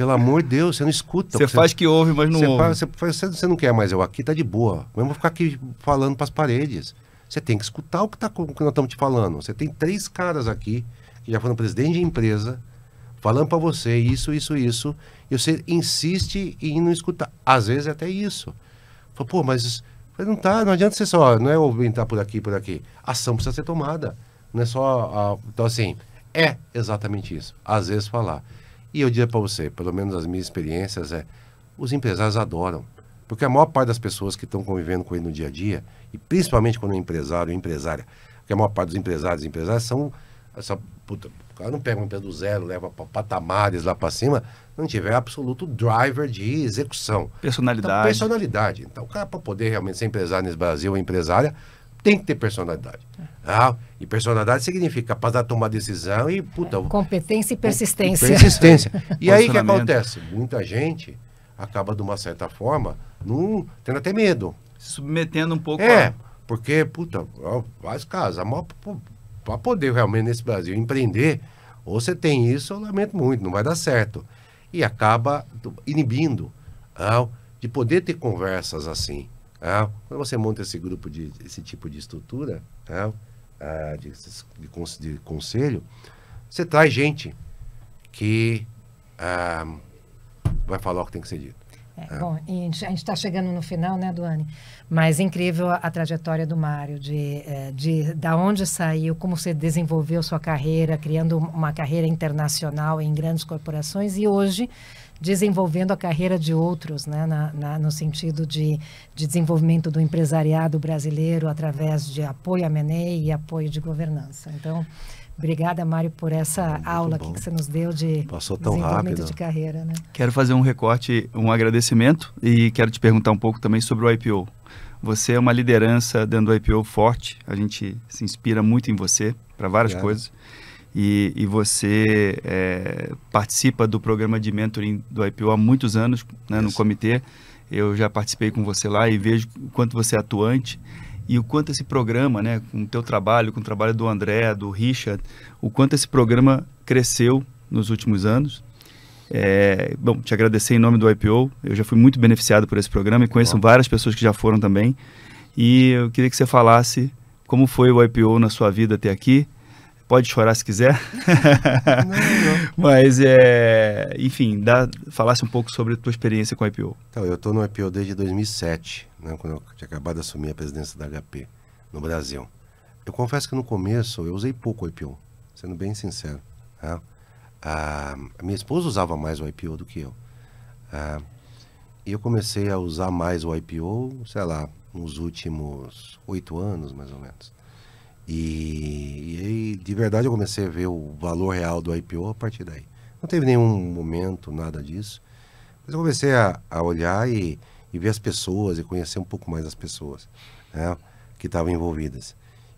Pelo amor de Deus, você não escuta. Você faz que ouve, mas não você ouve. Faz, você, faz, você, não quer mais eu aqui, tá de boa. Eu vou ficar aqui falando para as paredes. Você tem que escutar o que, tá, o que nós estamos te falando. Você tem três caras aqui que já foram presidente de empresa falando para você isso, isso, isso. E você insiste em não escutar. Às vezes é até isso. Fala, pô, mas não tá, não adianta você só, não é aumentar por aqui, por aqui. Ação precisa ser tomada. Não é só. Ah, então, assim, é exatamente isso. Às vezes falar. E eu diria para você, pelo menos as minhas experiências, é os empresários adoram. Porque a maior parte das pessoas que estão convivendo com ele no dia a dia, e principalmente quando é empresário ou empresária, porque a maior parte dos empresários e empresárias são. Essa, puta, o cara não pega uma empresa do zero, leva para patamares lá para cima, não tiver absoluto driver de execução. Então, personalidade. Então, personalidade. Então, o cara, para poder realmente ser empresário nesse Brasil ou empresária, tem que ter personalidade. Ah, e personalidade significa capaz de tomar decisão e puta, é, competência e persistência. Persistência. E aí o que acontece? Muita gente acaba de uma certa forma num, tendo até medo, se submetendo um pouco É, a... porque puta, vários casos, para poder realmente nesse Brasil empreender, ou você tem isso, eu lamento muito, não vai dar certo. E acaba inibindo ah, de poder ter conversas assim. Tá? quando você monta esse grupo de esse tipo de estrutura, tá? ah, de, de, de, conselho, você traz gente que ah, vai falar o que tem que ser dito. É, tá? bom, a gente está chegando no final, né, Duane? Mas incrível a, a trajetória do Mário, de, é, de da onde saiu, como você desenvolveu sua carreira, criando uma carreira internacional em grandes corporações e hoje desenvolvendo a carreira de outros, né, na, na, no sentido de, de, desenvolvimento do empresariado brasileiro através de apoio à Menei e apoio de governança. Então, obrigada, Mário, por essa Muito aula que você nos deu de Passou tão desenvolvimento rápido. de carreira. Né? Quero fazer um recorte, um agradecimento e quero te perguntar um pouco também sobre o IPO. Você é uma liderança dentro do IPO forte, a gente se inspira muito em você para várias obrigado. coisas e, e você é, participa do programa de mentoring do IPO há muitos anos né, no comitê. Eu já participei com você lá e vejo o quanto você é atuante e o quanto esse programa, né, com o teu trabalho, com o trabalho do André, do Richard, o quanto esse programa cresceu nos últimos anos. É, bom, te agradecer em nome do IPO. Eu já fui muito beneficiado por esse programa e conheço bom. várias pessoas que já foram também. E eu queria que você falasse como foi o IPO na sua vida até aqui, pode chorar se quiser. não, não. Mas, é, enfim, dá, falasse um pouco sobre a tua experiência com a IPO. Então, eu estou no IPO desde 2007, né, quando eu tinha acabado de assumir a presidência da HP no Brasil. Eu confesso que no começo eu usei pouco o IPO, sendo bem sincero. Né? Ah, a minha esposa usava mais o IPO do que eu. Ah, e eu comecei a usar mais o IPO, sei lá, nos últimos oito anos, mais ou menos. E, e, de verdade eu comecei a ver o valor real do IPO a partir daí. Não teve nenhum momento, nada disso. Mas eu comecei a, a olhar e, e, ver as pessoas e conhecer um pouco mais as pessoas né, que estavam envolvidas.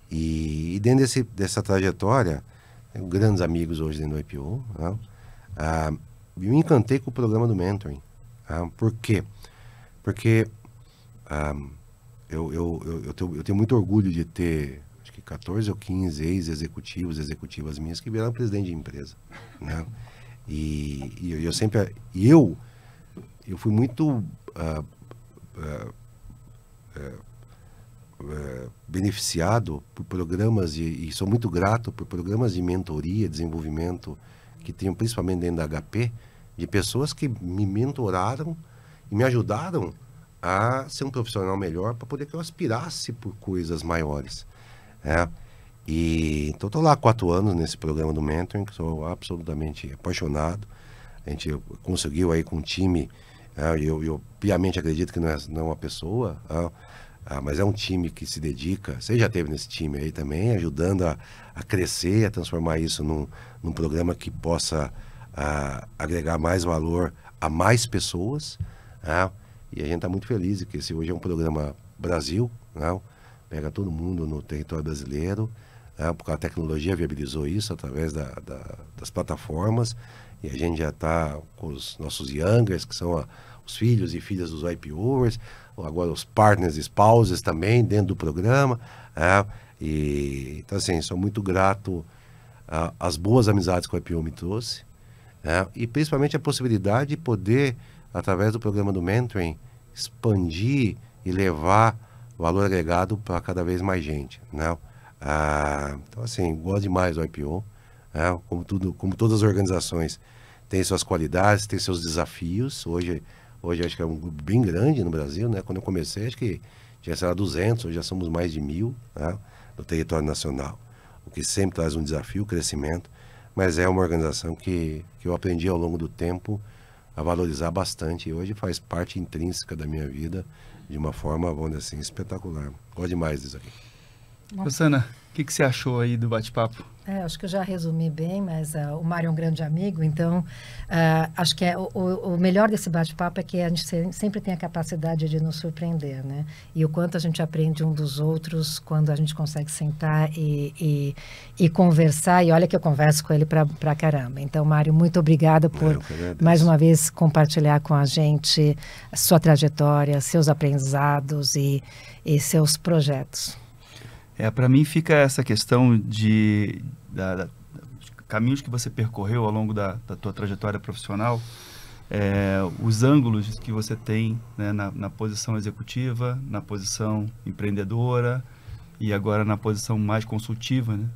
E, e dentro desse, dessa trajetória, grandes amigos hoje dentro do IPO. Né, ah, me encantei com o programa do mentoring. Ah, por quê? Porque ah, eu, eu, eu, eu, tenho, eu tenho muito orgulho de ter 14 ou 15 ex-executivos, executivas minhas que viraram presidente de empresa, né? E, e eu, eu sempre, eu, eu fui muito uh, uh, uh, beneficiado por programas de, e sou muito grato por programas de mentoria, desenvolvimento que tenho principalmente dentro da HP, de pessoas que me mentoraram e me ajudaram a ser um profissional melhor para poder que eu aspirasse por coisas maiores. Né? E, então, estou lá há quatro anos nesse programa do mentoring, sou absolutamente apaixonado. A gente conseguiu aí com um time, né? eu, eu piamente acredito que não é, não é uma pessoa, né? ah, mas é um time que se dedica. Você já teve nesse time aí também, ajudando a, a crescer, a transformar isso num, num programa que possa a, ah, agregar mais valor a mais pessoas. Né? E a gente está muito feliz que esse hoje é um programa Brasil, não? pega todo mundo no território brasileiro, é, porque a tecnologia viabilizou isso através da, da, das plataformas, e a gente já está com os nossos youngers, que são a, os filhos e filhas dos IPOs, agora os partners, spouses também dentro do programa. É, e, então, assim, sou muito grato às boas amizades que o IPO me trouxe, né, e principalmente a possibilidade de poder, através do programa do Mentoring, expandir e levar valor agregado para cada vez mais gente, né? Ah, então assim, gosto demais do IPO, né? como tudo, como todas as organizações tem suas qualidades, tem seus desafios. Hoje, hoje acho que é um grupo bem grande no Brasil, né? Quando eu comecei acho que tinha será 200, hoje já somos mais de mil né? no território nacional, o que sempre traz um desafio, crescimento. Mas é uma organização que, que eu aprendi ao longo do tempo a valorizar bastante. E hoje faz parte intrínseca da minha vida de uma forma, vamos dizer assim, espetacular. Gosto demais disso aqui. Rosana, o que, que você achou aí do bate-papo? É, acho que eu já resumi bem, mas uh, o Mário é um grande amigo, então uh, acho que é, o, o, melhor desse bate-papo é que a gente sempre tem a capacidade de nos surpreender, né? E o quanto a gente aprende um dos outros quando a gente consegue sentar e, e, e conversar. E olha que eu converso com ele para caramba. Então, Mário, muito obrigada por mais uma vez compartilhar com a gente a sua trajetória, seus aprendizados e, e seus projetos. É, para mim fica essa questão de da, da, caminhos que você percorreu ao longo da, da tua trajetória profissional, é, os ângulos que você tem né, na, na, posição executiva, na posição empreendedora e agora na posição mais consultiva, né?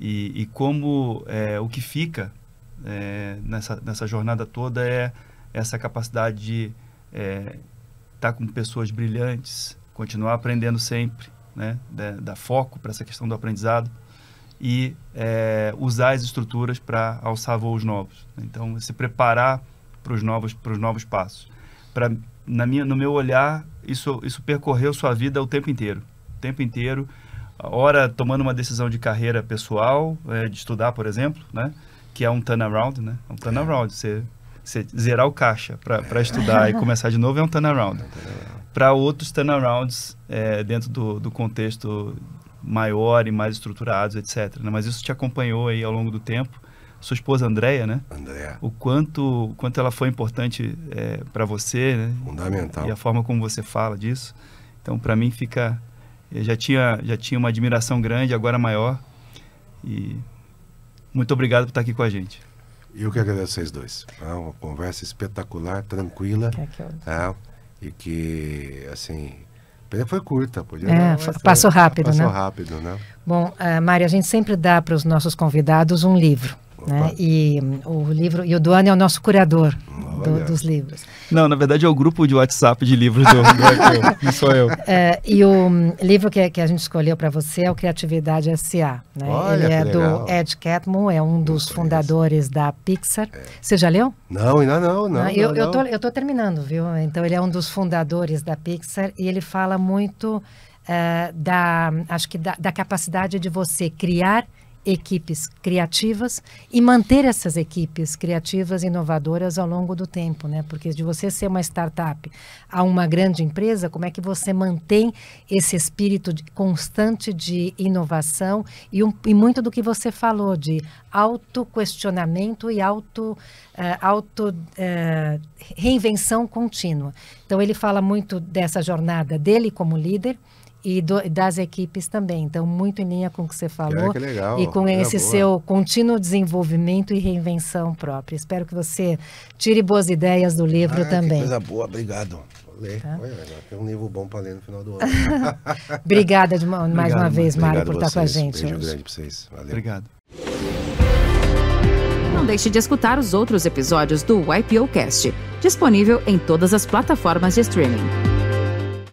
e, e, como é, o que fica é, nessa, nessa jornada toda é essa capacidade de estar é, tá com pessoas brilhantes, continuar aprendendo sempre né, da, da foco para essa questão do aprendizado e é, usar as estruturas para alçar voos novos. Então, se preparar para os novos, os novos passos. na minha, no meu olhar, isso, isso percorreu sua vida o tempo inteiro. O tempo inteiro, hora tomando uma decisão de carreira pessoal, é, de estudar, por exemplo, né? que é um turnaround, né? É um turnaround. Você, você zerar o caixa para estudar e começar de novo é um turnaround. É para outros turnarounds é, dentro do, do contexto maior e mais estruturados, etc. Né? Mas isso te acompanhou aí ao longo do tempo. Sua esposa Andréia, né? Andréia. O quanto, quanto ela foi importante é, para você, né? Fundamental. E a forma como você fala disso. Então, para mim, fica. Eu já tinha, já tinha uma admiração grande, agora maior. E muito obrigado por estar aqui com a gente. Eu que agradeço vocês dois. É uma conversa espetacular, tranquila. É, que eu... é e que, assim, foi curta, podia é, não, é, passou rápido, passou né? Passou rápido, né? Bom, uh, a gente sempre dá para os nossos convidados um livro. Né? E hum, o livro e o Duane é o nosso curador do, dos livros. Não, na verdade é o grupo de WhatsApp de livros do não sou eu. É, e o hum, livro que, que a gente escolheu para você é o Criatividade S.A. Né? Ele é do Ed Catmull, é um dos fundadores da Pixar. É. Você já leu? Não, ainda não, não. Ah, não eu, não, eu, tô, eu tô terminando, viu? Então ele é um dos fundadores da Pixar e ele fala muito uh, da, acho que da, da capacidade de você criar equipes criativas e manter essas equipes criativas inovadoras ao longo do tempo, né? Porque de você ser uma startup a uma grande empresa, como é que você mantém esse espírito de, constante de inovação e, um, e, muito do que você falou de autoquestionamento e auto, uh, auto uh, reinvenção contínua. Então ele fala muito dessa jornada dele como líder, e do, das equipes também. Então, muito em linha com o que você falou. Que legal, e com esse boa. seu contínuo desenvolvimento e reinvenção própria. Espero que você tire boas ideias do livro ah, também. coisa boa, obrigado. Vou ler. Tá. Olha, tem um livro bom para ler no final do ano. Obrigada de, mais obrigado, uma vez, Mário, por estar com a gente. Beijo hoje. grande para vocês. Valeu. Obrigado. Não deixe de escutar os outros episódios do YPOcast, disponível em todas as plataformas de streaming.